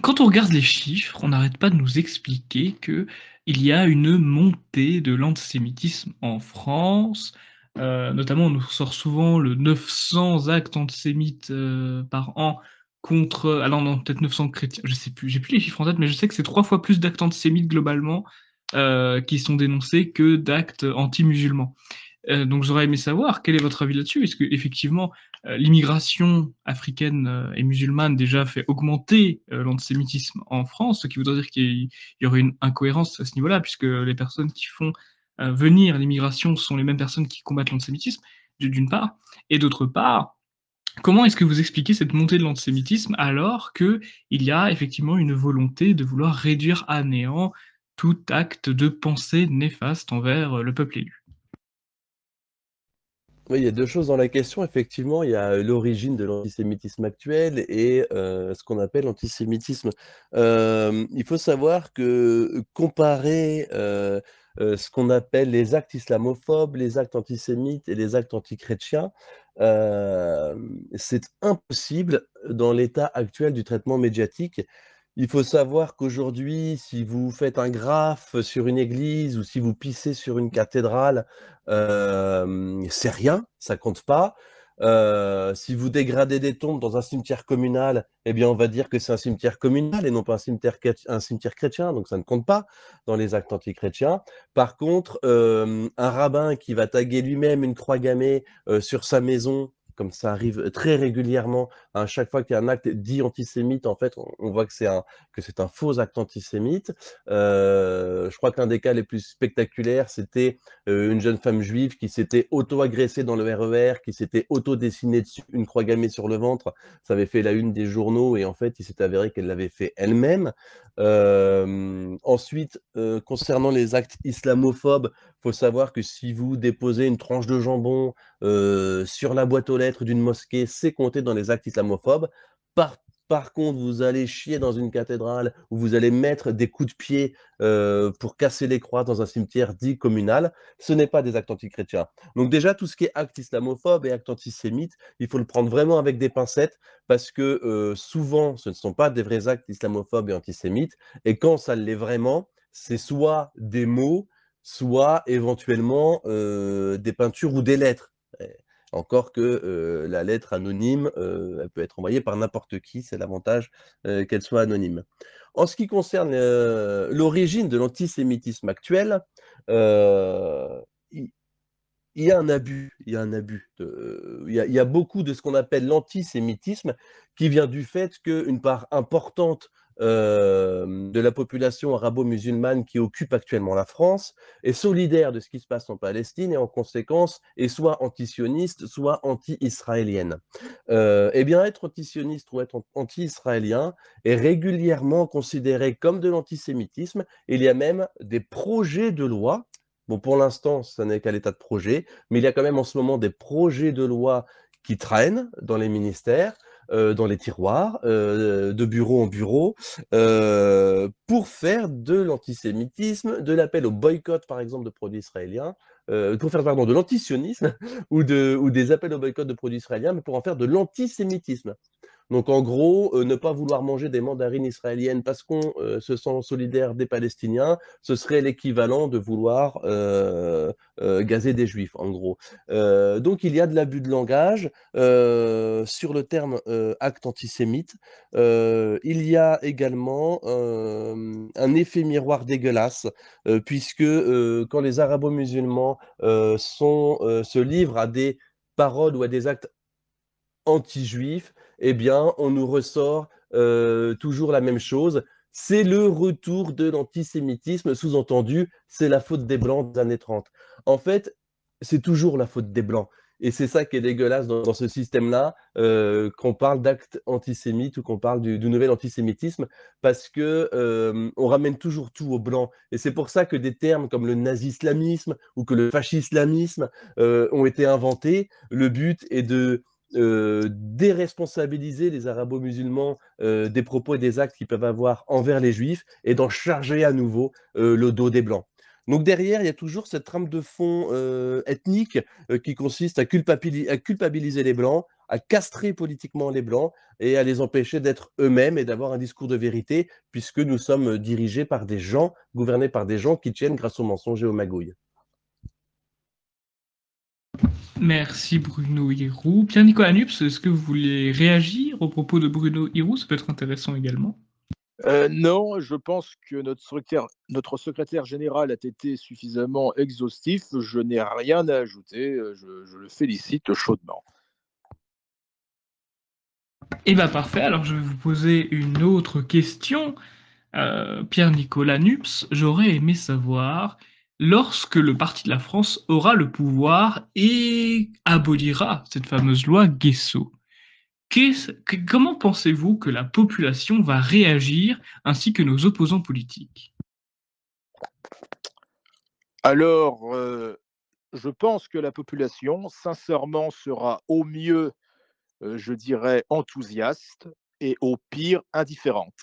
quand on regarde les chiffres, on n'arrête pas de nous expliquer que il y a une montée de l'antisémitisme en France. Euh, notamment, on nous sort souvent le 900 actes antisémites euh, par an contre. Alors, ah non, peut-être 900 chrétiens, je sais plus, j'ai plus les chiffres en tête, mais je sais que c'est trois fois plus d'actes antisémites globalement qui sont dénoncés que d'actes anti-musulmans. Euh, donc j'aurais aimé savoir quel est votre avis là-dessus. Est-ce que effectivement euh, l'immigration africaine euh, et musulmane déjà fait augmenter l'antisémitisme en France, ce qui voudrait dire qu'il y aurait une incohérence à ce niveau-là, puisque les personnes qui font venir l'immigration sont les mêmes personnes qui combattent l'antisémitisme, d'une part, et d'autre part, Comment est-ce que vous expliquez cette montée de l'antisémitisme alors qu'il y a effectivement une volonté de vouloir réduire à néant tout acte de pensée néfaste envers le peuple élu oui, il y a deux choses dans la question. Effectivement, il y a l'origine de l'antisémitisme actuel et euh, ce qu'on appelle l'antisémitisme. Euh, il faut savoir que euh, comparer ce qu'on appelle les actes islamophobes, les actes antisémites et les actes antichrétiens, c'est impossible dans l'état actuel du traitement médiatique. Il faut savoir qu'aujourd'hui, si vous faites un graphe sur une église ou si vous pissez sur une cathédrale, euh, c'est rien, ça compte pas. Euh, si vous dégradez des tombes dans un cimetière communal, eh bien, on va dire que c'est un cimetière communal et non pas un cimetière, un cimetière, chrétien, donc ça ne compte pas dans les actes antichrétiens. Par contre, euh, un rabbin qui va taguer lui-même une croix gammée sur sa maison comme ça arrive euh, très régulièrement, à hein, chaque fois qu'il y a un acte dit antisémite, en fait, on, voit que c'est un, que c'est un faux acte antisémite. Euh, je crois qu'un des cas les plus spectaculaires, c'était euh, une jeune femme juive qui s'était auto-agressée dans le RER, e qui s'était auto-dessinée une croix gammée sur le ventre. Ça avait fait la une des journaux et en fait, il s'est avéré qu'elle l'avait fait elle-même. ensuite, concernant les actes islamophobes, faut savoir que si vous déposez une tranche de jambon euh, sur la boîte aux lettres d'une mosquée, c'est compté dans les actes islamophobes. Par, contre, vous allez chier dans une cathédrale ou vous allez mettre des coups de pied euh, pour casser les croix dans un cimetière dit communal, ce n'est pas des actes antichrétiens. Donc déjà, tout ce qui est acte islamophobe et acte antisémite, il faut le prendre vraiment avec des pincettes parce que euh, souvent, ce ne sont pas des vrais actes islamophobes et antisémites. Et quand ça l'est vraiment, c'est soit des mots, soit éventuellement euh, des peintures ou des lettres. Eh, encore que euh, la lettre anonyme, euh, elle peut être envoyée par n'importe qui, c'est l'avantage qu'elle soit anonyme. En ce qui concerne l'origine de l'antisémitisme actuel, il y, a un abus, il y a il y a beaucoup de ce qu'on appelle l'antisémitisme qui vient du fait qu'une part importante euh, de la population arabo-musulmane qui occupe actuellement la France, est solidaire de ce qui se passe en Palestine et en conséquence est soit anti-sioniste, soit anti-israélienne. Euh, eh bien, être antisioniste ou être anti-israélien est régulièrement considéré comme de l'antisémitisme. Il y a même des projets de loi Bon, pour l'instant, ça n'est qu'à l'état de projet, mais il y a quand même en ce moment des projets de loi qui traînent dans les ministères euh, dans les tiroirs, euh, de bureau en bureau, euh, pour faire de l'antisémitisme, de l'appel au boycott, par exemple, de produits israéliens, pour faire pardon, de l'antisionisme ou, ou des appels au boycott de produits israéliens, mais pour en faire de l'antisémitisme. Donc en gros, euh, ne pas vouloir manger des mandarines israéliennes parce qu'on euh, se sent solidaire des Palestiniens, ce serait l'équivalent de vouloir euh, gazer des Juifs, en gros. donc il y a de l'abus de langage sur le terme acte antisémite. il y a également un effet miroir dégueulasse, puisque quand les arabo-musulmans se livrent à des paroles ou à des actes anti-juifs, eh bien, on nous ressort euh, toujours la même chose. C'est le retour de l'antisémitisme, sous-entendu, c'est la faute des Blancs des années 30. En fait, c'est toujours la faute des Blancs. Et c'est ça qui est dégueulasse dans, ce système-là, euh, qu'on parle d'actes antisémites ou qu'on parle du, nouvel antisémitisme, parce que euh, on ramène toujours tout aux blancs. Et c'est pour ça que des termes comme le nazislamisme ou que le fascislamisme ont été inventés. Le but est de euh, déresponsabiliser les arabo-musulmans euh, des propos et des actes qu'ils peuvent avoir envers les juifs et d'en charger à nouveau euh, le dos des blancs. Donc derrière, il y a toujours cette trame de fond ethnique qui consiste à culpabiliser les blancs, à castrer politiquement les Blancs et à les empêcher d'être eux-mêmes et d'avoir un discours de vérité, puisque nous sommes dirigés par des gens, gouvernés par des gens qui tiennent grâce aux mensonges et aux magouilles. Merci Bruno Hirou. Pierre-Nicolas Nups, est-ce que vous voulez réagir au propos de Bruno Hirou Ça peut être intéressant également. Euh, non, je pense que notre secrétaire, notre secrétaire, général a été suffisamment exhaustif. Je n'ai rien à ajouter. Je, le félicite chaudement. Eh bien, parfait. Alors, je vais vous poser une autre question. Euh, Pierre-Nicolas Nups, j'aurais aimé savoir lorsque le Parti de la France aura le pouvoir et abolira cette fameuse loi Guesso. comment pensez-vous que la population va réagir ainsi que nos opposants politiques Alors, euh, je pense que la population, sincèrement, sera au mieux, euh, je dirais, enthousiaste et au pire, indifférente.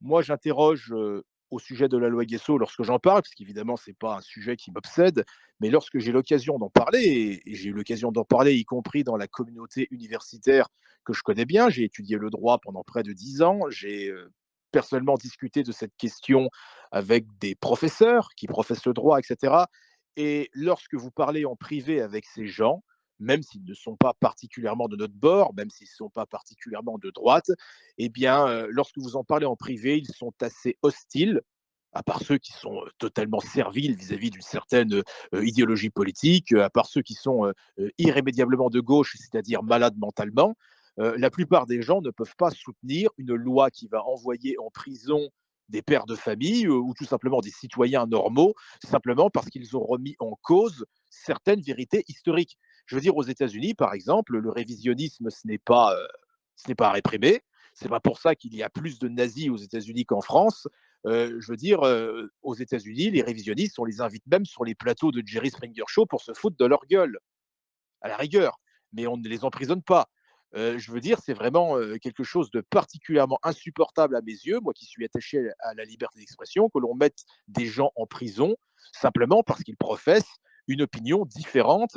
Moi, j'interroge euh, au sujet de la loi Guesso lorsque j'en parle, parce qu'évidemment, ce n'est pas un sujet qui m'obsède, mais lorsque j'ai l'occasion d'en parler, et j'ai eu l'occasion d'en parler, y compris dans la communauté universitaire que je connais bien, j'ai étudié le droit pendant près de dix ans, j'ai euh, personnellement discuté de cette question avec des professeurs qui professent le droit, etc. Et lorsque vous parlez en privé avec ces gens, même s'ils ne sont pas particulièrement de notre bord, même s'ils ne sont pas particulièrement de droite, eh bien, lorsque vous en parlez en privé, ils sont assez hostiles, à part ceux qui sont totalement serviles vis-à-vis d'une certaine idéologie politique, à part ceux qui sont irrémédiablement de gauche, c'est-à-dire malades mentalement. la plupart des gens ne peuvent pas soutenir une loi qui va envoyer en prison des pères de famille ou tout simplement des citoyens normaux, simplement parce qu'ils ont remis en cause certaines vérités historiques. Je veux dire, aux États-Unis, par exemple, le révisionnisme, ce n'est pas, réprimer. Euh, ce n'est pas réprimé. C'est pas pour ça qu'il y a plus de nazis aux États-Unis qu'en France. Euh, je veux dire, euh, aux États-Unis, les révisionnistes, on les invite même sur les plateaux de Jerry Springer Show pour se foutre de leur gueule, à la rigueur. Mais on ne les emprisonne pas. je veux dire, c'est vraiment quelque chose de particulièrement insupportable à mes yeux, moi qui suis attaché à la liberté d'expression, que l'on mette des gens en prison simplement parce qu'ils professent une opinion différente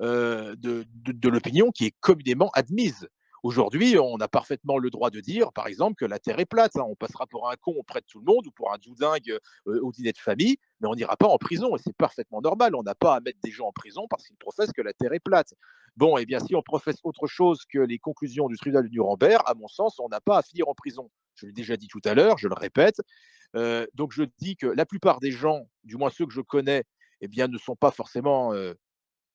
euh, de, l'opinion qui est communément admise. Aujourd'hui, on a parfaitement le droit de dire, par exemple, que la Terre est plate. Hein. On passera pour un con auprès de tout le monde ou pour un doudingue euh, au dîner de famille, mais on n'ira pas en prison. Et c'est parfaitement normal. On n'a pas à mettre des gens en prison parce qu'ils professent que la Terre est plate. Bon, eh bien, si on professe autre chose que les conclusions du tribunal de Nuremberg, à mon sens, on n'a pas à finir en prison. Je l'ai déjà dit tout à l'heure, je le répète. Euh, donc, je dis que la plupart des gens, du moins ceux que je connais, eh bien, ne sont pas forcément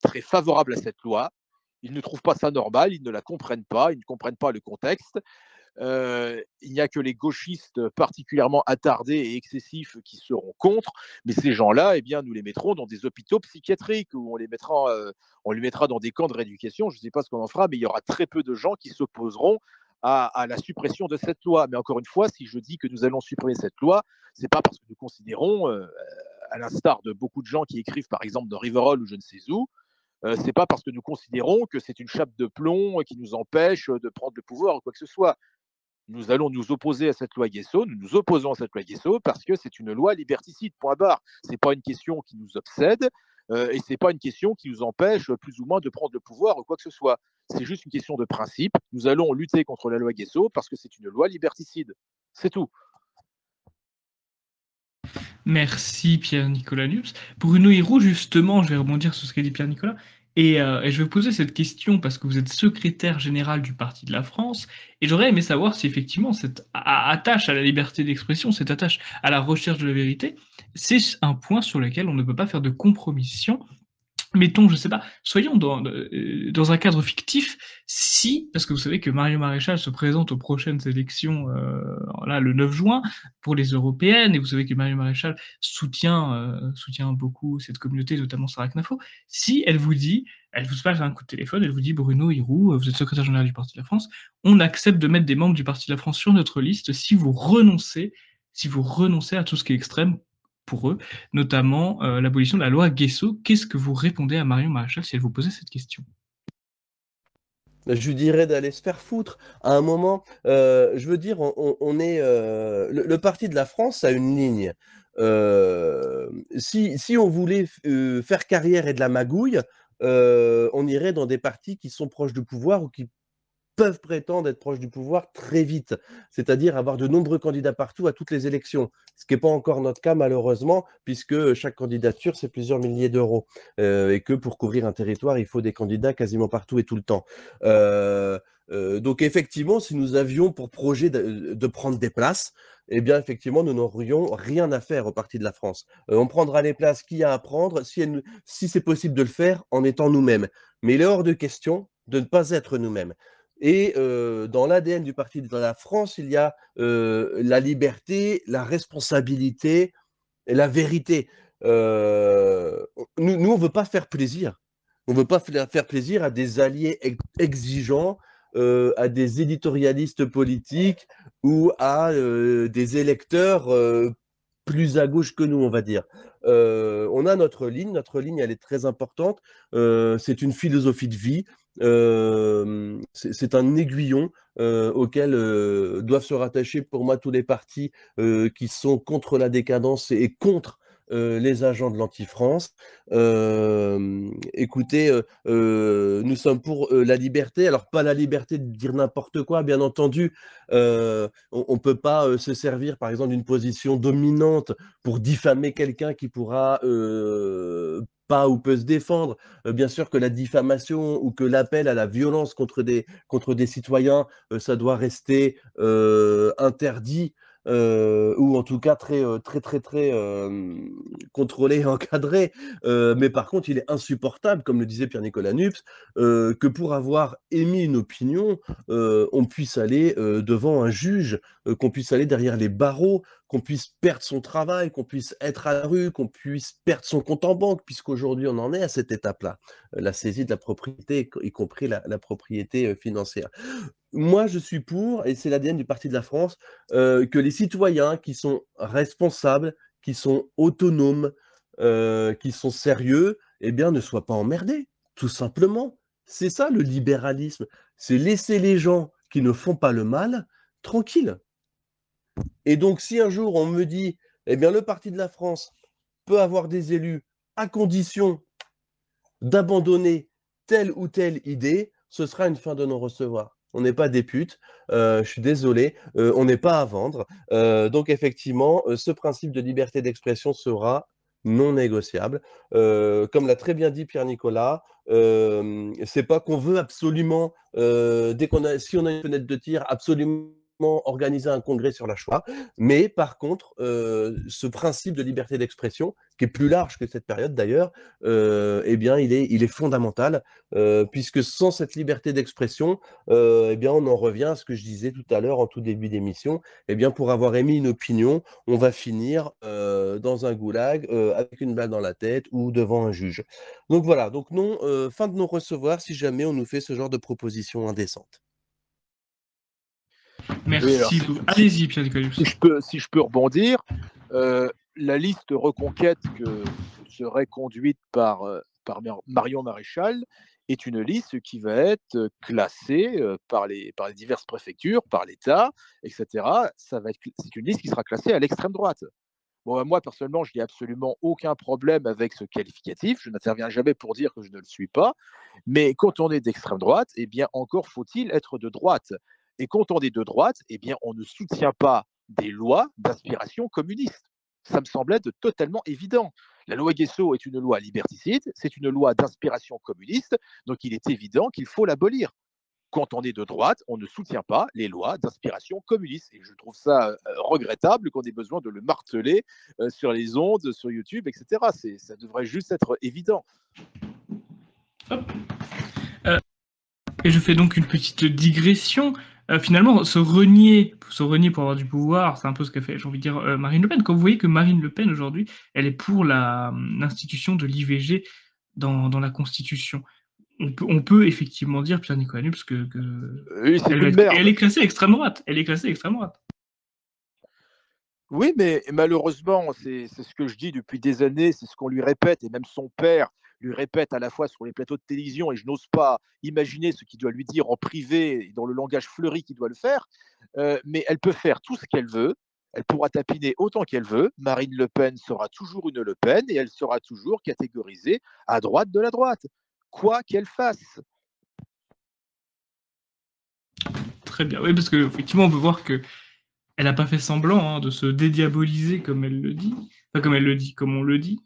très favorables à cette loi. Ils ne trouvent pas ça normal, ils ne la comprennent pas, ils ne comprennent pas le contexte. Euh, il n'y a que les gauchistes particulièrement attardés et excessifs qui seront contre, mais ces gens-là, eh bien, nous les mettrons dans des hôpitaux psychiatriques ou on les mettra, euh, on les mettra dans des camps de rééducation. Je ne sais pas ce qu'on en fera, mais il y aura très peu de gens qui s'opposeront à, la suppression de cette loi. Mais encore une fois, si je dis que nous allons supprimer cette loi, c'est pas parce que nous considérons, euh, à l'instar de beaucoup de gens qui écrivent par exemple dans Riverol ou je ne sais où, ce euh, c'est pas parce que nous considérons que c'est une chape de plomb qui nous empêche euh, de prendre le pouvoir ou quoi que ce soit. Nous allons nous opposer à cette loi Guesso, nous nous opposons à cette loi Guesso parce que c'est une loi liberticide, point barre. n'est pas une question qui nous obsède euh, et et n'est pas une question qui nous empêche plus ou moins de prendre le pouvoir ou quoi que ce soit. C'est juste une question de principe. Nous allons lutter contre la loi Guesso parce que c'est une loi liberticide. C'est tout. Merci Pierre-Nicolas Nups. Bruno Hiroux, justement, je vais rebondir sur ce qu'a dit Pierre-Nicolas. Et, euh, je vais poser cette question parce que vous êtes secrétaire général du Parti de la France et j'aurais aimé savoir si effectivement cette attache à la liberté d'expression, cette attache à la recherche de la vérité, c'est un point sur lequel on ne peut pas faire de compromission mettons, je sais pas, soyons dans, euh, dans un cadre fictif, si, parce que vous savez que Mario Maréchal se présente aux prochaines élections, euh, là, le 9 juin, pour les européennes, et vous savez que Mario Maréchal soutient, euh, soutient beaucoup cette communauté, notamment Sarah Knafo, si elle vous dit, elle vous passe un coup de téléphone, elle vous dit, Bruno Hirou, vous êtes secrétaire général du Parti de la France, on accepte de mettre des membres du Parti de la France sur notre liste si vous renoncez, si vous renoncez à tout ce qui est extrême pour eux, notamment euh, l'abolition de la loi Guesso. Qu'est-ce que vous répondez à Marion Maréchal si elle vous posait cette question je lui dirais d'aller se faire foutre. À un moment, euh, je veux dire, on, est euh, le, parti de la France a une ligne. si, si, on voulait faire carrière et de la magouille, on irait dans des partis qui sont proches du pouvoir ou qui peuvent prétendre être proches du pouvoir très vite, c'est-à-dire avoir de nombreux candidats partout à toutes les élections, ce qui n'est pas encore notre cas malheureusement, puisque chaque candidature, c'est plusieurs milliers d'euros, euh, et que pour couvrir un territoire, il faut des candidats quasiment partout et tout le temps. Euh, euh, donc effectivement, si nous avions pour projet de, prendre des places, eh bien, effectivement, nous n'aurions rien à faire au Parti de la France. on prendra les places qu'il y a à prendre, si, si c'est possible de le faire, en étant nous-mêmes. Mais il est hors de question de ne pas être nous-mêmes. Et dans l'ADN du Parti de la France, il y a la liberté, la responsabilité et la vérité. nous, nous, on ne veut pas faire plaisir. On ne veut pas faire plaisir à des alliés exigeants, à des éditorialistes politiques ou à des électeurs plus à gauche que nous, on va dire. on a notre ligne, notre ligne, elle est très importante. c'est une philosophie de vie, euh, c'est un aiguillon euh, auquel euh, doivent se rattacher pour moi tous les partis qui sont contre la décadence et, et contre les agents de l'anti-France. écoutez, nous sommes pour la liberté, alors pas la liberté de dire n'importe quoi, bien entendu. on ne peut pas se servir, par exemple, d'une position dominante pour diffamer quelqu'un qui pourra ou peut se défendre. Euh, bien sûr que la diffamation ou que l'appel à la violence contre des, contre des citoyens, euh, ça doit rester euh, interdit ou en tout cas très très très très contrôlé et encadré. mais par contre, il est insupportable, comme le disait Pierre-Nicolas Nups, que pour avoir émis une opinion, on puisse aller devant un juge, qu'on puisse aller derrière les barreaux, qu'on puisse perdre son travail, qu'on puisse être à la rue, qu'on puisse perdre son compte en banque, puisqu'aujourd'hui on en est à cette étape-là, la saisie de la propriété, y compris la, la propriété financière moi, je suis pour, et c'est l'ADN du Parti de la France, euh, que les citoyens qui sont responsables, qui sont autonomes, euh, qui sont sérieux, eh bien, ne soient pas emmerdés, tout simplement. C'est ça le libéralisme, c'est laisser les gens qui ne font pas le mal tranquilles. Et donc, si un jour on me dit, eh bien, le Parti de la France peut avoir des élus à condition d'abandonner telle ou telle idée, ce sera une fin de non-recevoir on n'est pas des putes, euh, je suis désolé, euh, on n'est pas à vendre. Euh, donc effectivement, ce principe de liberté d'expression sera non négociable. comme l'a très bien dit Pierre Nicolas, c'est pas qu'on veut absolument, dès qu'on a, si on a une fenêtre de tir, absolument organiser un congrès sur la Shoah, mais par contre, euh, ce principe de liberté d'expression, qui est plus large que cette période d'ailleurs, euh, eh bien, il est, il est fondamental, euh, puisque sans cette liberté d'expression, eh bien, on en revient à ce que je disais tout à l'heure en tout début d'émission, eh bien, pour avoir émis une opinion, on va finir dans un goulag avec une balle dans la tête ou devant un juge. Donc voilà, donc non, fin de nous recevoir si jamais on nous fait ce genre de proposition indécente. Merci. Allez-y, Pierre Nicolas. Si je peux, si je peux rebondir, euh, la liste reconquête que serait conduite par, euh, par Marion Maréchal est une liste qui va être euh, classée par les, par les diverses préfectures, par l'État, etc. Ça va c'est une liste qui sera classée à l'extrême droite. Bon, bah, moi, personnellement, je n'ai absolument aucun problème avec ce qualificatif. Je n'interviens jamais pour dire que je ne le suis pas. Mais quand on est d'extrême droite, eh bien, encore faut-il être de droite. Et quand on est de droite, eh bien, on ne soutient pas des lois d'inspiration communiste. Ça me semble être totalement évident. La loi Guesso est une loi liberticide, c'est une loi d'inspiration communiste, donc il est évident qu'il faut l'abolir. Quand on est de droite, on ne soutient pas les lois d'inspiration communiste. Et je trouve ça euh, regrettable qu'on ait besoin de le marteler euh, sur les ondes, sur YouTube, etc. Ça devrait juste être évident. Euh, et je fais donc une petite digression. Euh, finalement, se renier, se renier pour avoir du pouvoir, c'est un peu ce qu'a fait, j'ai envie de dire, euh, Marine Le Pen. Quand vous voyez que Marine Le Pen, aujourd'hui, elle est pour hum, l'institution de l'IVG dans, la Constitution, on peut, effectivement dire, Pierre Nicolas parce que, classée extrême droite. Elle est classée extrême droite. Oui, mais malheureusement, c'est ce que je dis depuis des années, c'est ce qu'on lui répète, et même son père, lui répète à la fois sur les plateaux de télévision, et je n'ose pas imaginer ce qu'il doit lui dire en privé, dans le langage fleuri qu'il doit le faire, mais elle peut faire tout ce qu'elle veut, elle pourra tapiner autant qu'elle veut, Marine Le Pen sera toujours une Le Pen, et elle sera toujours catégorisée à droite de la droite, quoi qu'elle fasse. Très bien, oui, parce qu'effectivement, on peut voir que elle n'a pas fait semblant hein, de se dédiaboliser comme elle le dit, pas comme elle le dit, comme on le dit,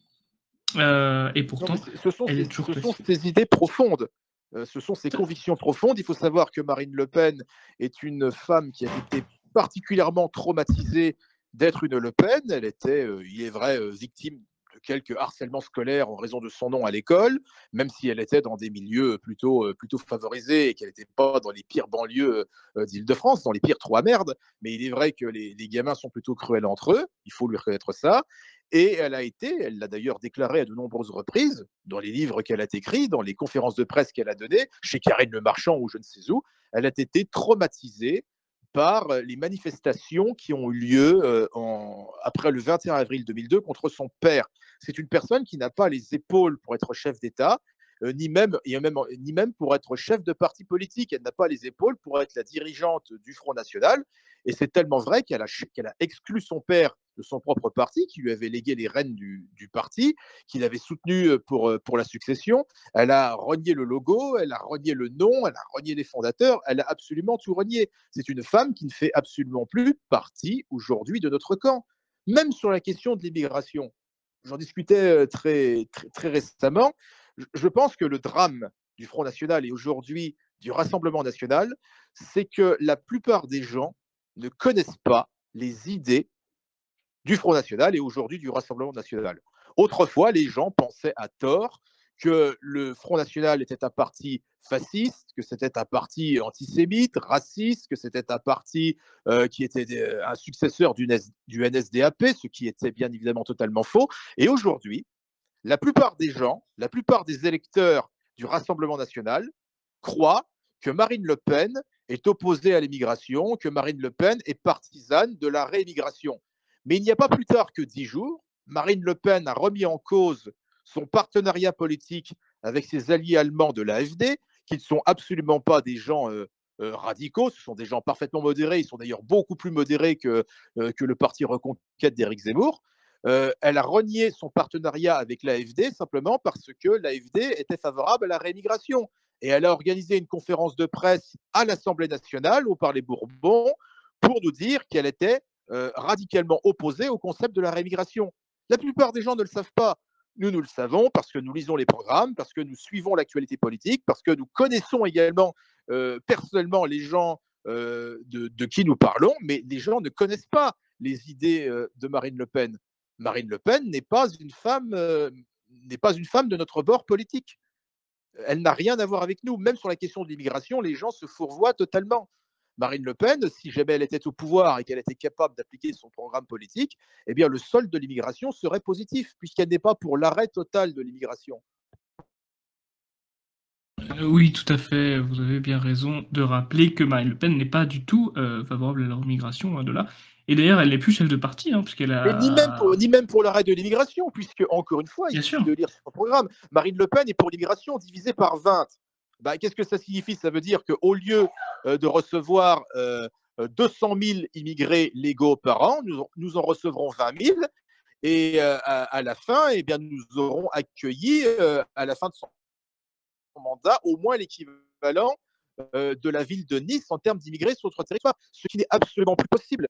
euh, et pourtant, ce sont, ses ces idées profondes. Euh, ce sont ses convictions profondes. Il faut savoir que Marine Le Pen est une femme qui a été particulièrement traumatisée d'être une Le Pen. Elle était, euh, il est vrai, victime quelques harcèlements scolaires en raison de son nom à l'école, même si elle était dans des milieux euh, plutôt, euh, plutôt favorisés et qu'elle n'était pas dans les pires banlieues euh, d'Île-de-France, dans les pires trois merdes. Mais il est vrai que les, gamins sont plutôt cruels entre eux, il faut lui reconnaître ça. Et elle a été, elle l'a d'ailleurs déclaré à de nombreuses reprises, dans les livres qu'elle a écrits, dans les conférences de presse qu'elle a données, chez Karine Le Marchand ou je ne sais où, elle a été traumatisée par euh, les manifestations qui ont eu lieu euh, après le 21 avril 2002 contre son père. C'est une personne qui n'a pas les épaules pour être chef d'État, euh, ni, même, ni même pour être chef de parti politique. Elle n'a pas les épaules pour être la dirigeante du Front National. Et c'est tellement vrai qu'elle a, a exclu son père de son propre parti, qui lui avait légué les rênes du, parti, qu'il avait soutenu euh, pour, euh, pour la succession. Elle a renié le logo, elle a renié le nom, elle a renié les fondateurs, elle a absolument tout renié. C'est une femme qui ne fait absolument plus partie aujourd'hui de notre camp. Même sur la question de l'immigration, j'en discutais euh, très, très, récemment, je, je pense que le drame du Front National et aujourd'hui du Rassemblement national, c'est que la plupart des gens ne connaissent pas les idées du Front National et aujourd'hui du Rassemblement National. Autrefois, les gens pensaient à tort que le Front National était un parti fasciste, que c'était un parti antisémite, raciste, que c'était un parti euh, qui était euh, un successeur du, du NSDAP, ce qui était bien évidemment totalement faux. Et aujourd'hui, la plupart des gens, la plupart des électeurs du Rassemblement national croient que Marine Le Pen est opposée à l'immigration, que Marine Le Pen est partisane de la réémigration. Mais il n'y a pas plus tard que dix jours, Marine Le Pen a remis en cause son partenariat politique avec ses alliés allemands de l'AFD, qui ne sont absolument pas des gens euh, euh, radicaux, ce sont des gens parfaitement modérés, ils sont d'ailleurs beaucoup plus modérés que, euh, que le parti Reconquête d'Éric Zemmour. elle a renié son partenariat avec l'AFD simplement parce que l'AFD était favorable à la rémigration et elle a organisé une conférence de presse à l'Assemblée nationale, au les Bourbon, pour nous dire qu'elle était euh, radicalement opposée au concept de la rémigration. La plupart des gens ne le savent pas. Nous, nous le savons parce que nous lisons les programmes, parce que nous suivons l'actualité politique, parce que nous connaissons également euh, personnellement les gens euh, de, de, qui nous parlons, mais les gens ne connaissent pas les idées de Marine Le Pen. Marine Le Pen n'est pas une femme, n'est pas une femme de notre bord politique elle n'a rien à voir avec nous. Même sur la question de l'immigration, les gens se fourvoient totalement. Marine Le Pen, si jamais elle était au pouvoir et qu'elle était capable d'appliquer son programme politique, eh bien le solde de l'immigration serait positif, puisqu'elle n'est pas pour l'arrêt total de l'immigration. Euh, oui, tout à fait. Vous avez bien raison de rappeler que Marine Le Pen n'est pas du tout euh, favorable à l'immigration, hein, de là. Et d'ailleurs, elle n'est plus chef de parti, hein, puisqu'elle a. ni même pour, l'arrêt de l'immigration, puisque, encore une fois, il suffit de lire son programme. Marine Le Pen est pour l'immigration divisée par 20. Bah, qu'est-ce que ça signifie Ça veut dire qu'au lieu euh, de recevoir 200 euh, 000 euh, immigrés légaux par an, nous, en recevrons 20 000. Et à, à, la fin, eh bien, nous aurons accueilli, à la fin de son mandat, au moins l'équivalent de la ville de Nice en termes d'immigrés sur notre territoire, ce qui n'est absolument plus possible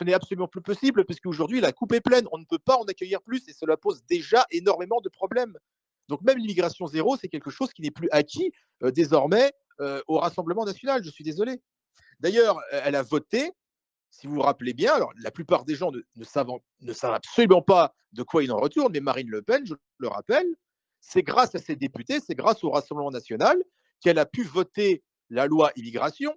ce n'est absolument plus possible parce qu'aujourd'hui, la coupe est pleine. On ne peut pas en accueillir plus et cela pose déjà énormément de problèmes. Donc même l'immigration zéro, c'est quelque chose qui n'est plus acquis euh, désormais euh, au Rassemblement national. Je suis désolé. D'ailleurs, euh, elle a voté, si vous vous rappelez bien, alors la plupart des gens ne, savent, ne savent absolument pas de quoi ils en retourne, mais Marine Le Pen, je le rappelle, c'est grâce à ses députés, c'est grâce au Rassemblement national qu'elle a pu voter la loi immigration,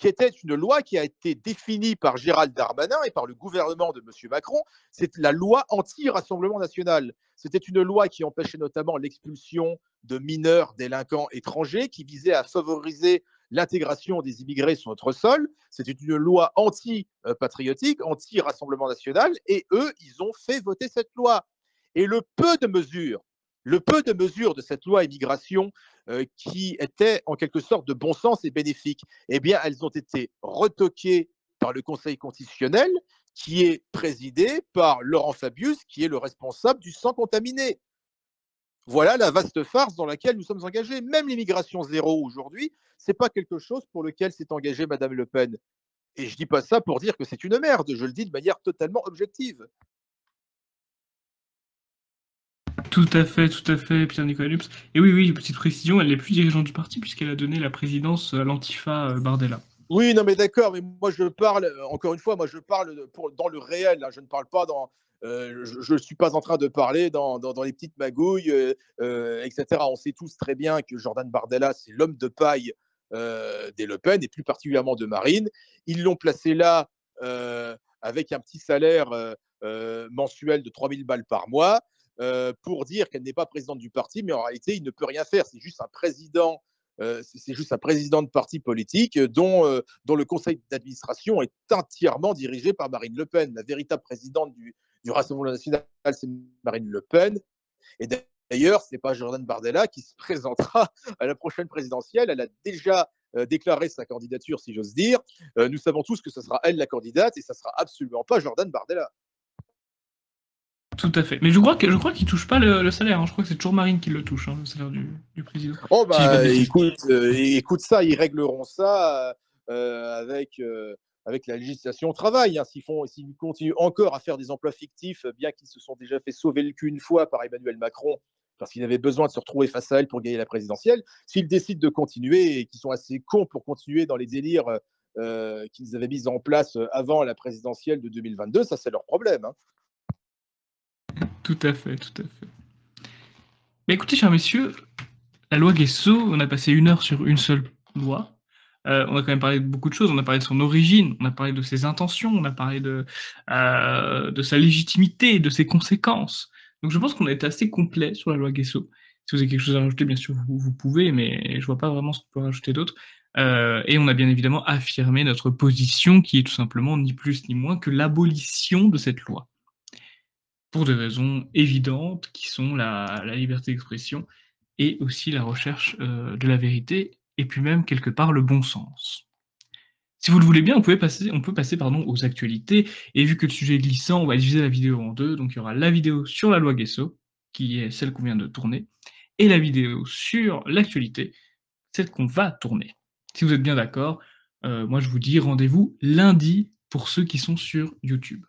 qui était une loi qui a été définie par Gérald Darmanin et par le gouvernement de M. Macron. C'est la loi anti-Rassemblement national. C'était une loi qui empêchait notamment l'expulsion de mineurs délinquants étrangers, qui visait à favoriser l'intégration des immigrés sur notre sol. C'était une loi anti-patriotique, anti-Rassemblement national, et eux, ils ont fait voter cette loi. Et le peu de mesures le peu de mesures de cette loi immigration euh, qui étaient en quelque sorte de bon sens et bénéfiques, eh bien, elles ont été retoquées par le Conseil constitutionnel, qui est présidé par Laurent Fabius, qui est le responsable du sang contaminé. Voilà la vaste farce dans laquelle nous sommes engagés. Même l'immigration zéro aujourd'hui, ce n'est pas quelque chose pour lequel s'est engagée Mme Le Pen. Et je ne dis pas ça pour dire que c'est une merde, je le dis de manière totalement objective. Tout à fait, tout à fait, Pierre-Nicolas Lups. Et oui, oui, petite précision, elle n'est plus dirigeante du parti puisqu'elle a donné la présidence euh, à l'Antifa euh, Bardella. Oui, non, mais d'accord, mais moi je parle, euh, encore une fois, moi je parle pour, dans le réel, là, hein. je ne parle pas dans. je ne suis pas en train de parler dans, dans, les petites magouilles, etc. On sait tous très bien que Jordan Bardella, c'est l'homme de paille des Le Pen, et plus particulièrement de Marine. Ils l'ont placé là avec un petit salaire mensuel de 3000 balles par mois. Euh, pour dire qu'elle n'est pas présidente du parti, mais en réalité, il ne peut rien faire. C'est juste un président. Euh, c'est juste un président de parti politique euh, dont, le conseil d'administration est entièrement dirigé par Marine Le Pen. La véritable présidente du, Rassemblement national, c'est Marine Le Pen. Et d'ailleurs, ce n'est pas Jordan Bardella qui se présentera à la prochaine présidentielle. Elle a déjà déclaré sa candidature, si j'ose dire. nous savons tous que ce sera elle la candidate et ne sera absolument pas Jordan Bardella. Tout à fait. Mais je crois que je crois touche pas le, salaire. Hein. Je crois que c'est toujours Marine qui le touche, hein, le salaire du, président. Oh bah écoute, euh, écoute ça, ils régleront ça euh, avec euh, avec la législation au travail. Hein. S'ils font, s'ils continuent encore à faire des emplois fictifs, bien qu'ils se sont déjà fait sauver le cul une fois par Emmanuel Macron parce qu'il avait besoin de se retrouver face à elle pour gagner la présidentielle, s'ils décident de continuer et qu'ils sont assez cons pour continuer dans les délires qu'ils avaient mis en place avant la présidentielle de 2022, ça c'est leur problème. Tout à fait, tout à fait. Mais écoutez, chers messieurs, la loi Guesso, on a passé une heure sur une seule loi. Euh, on a quand même parlé de beaucoup de choses. On a parlé de son origine, on a parlé de ses intentions, on a parlé de, euh, de sa légitimité, de ses conséquences. Donc je pense qu'on a été assez complet sur la loi Guesso. Si vous avez quelque chose à rajouter, bien sûr, vous, pouvez, mais je ne vois pas vraiment ce qu'on peut rajouter d'autre. Euh, et on a bien évidemment affirmé notre position qui est tout simplement ni plus ni moins que l'abolition de cette loi pour des raisons évidentes qui sont la, liberté d'expression et aussi la recherche euh, de la vérité et puis même quelque part le bon sens. Si vous le voulez bien, on, passer, on peut passer pardon, aux actualités. Et vu que le sujet est glissant, on va diviser la vidéo en deux. Donc il y aura la vidéo sur la loi Guesso, qui est celle qu'on vient de tourner, et la vidéo sur l'actualité, celle qu'on va tourner. Si vous êtes bien d'accord, euh, moi je vous dis rendez-vous lundi pour ceux qui sont sur YouTube.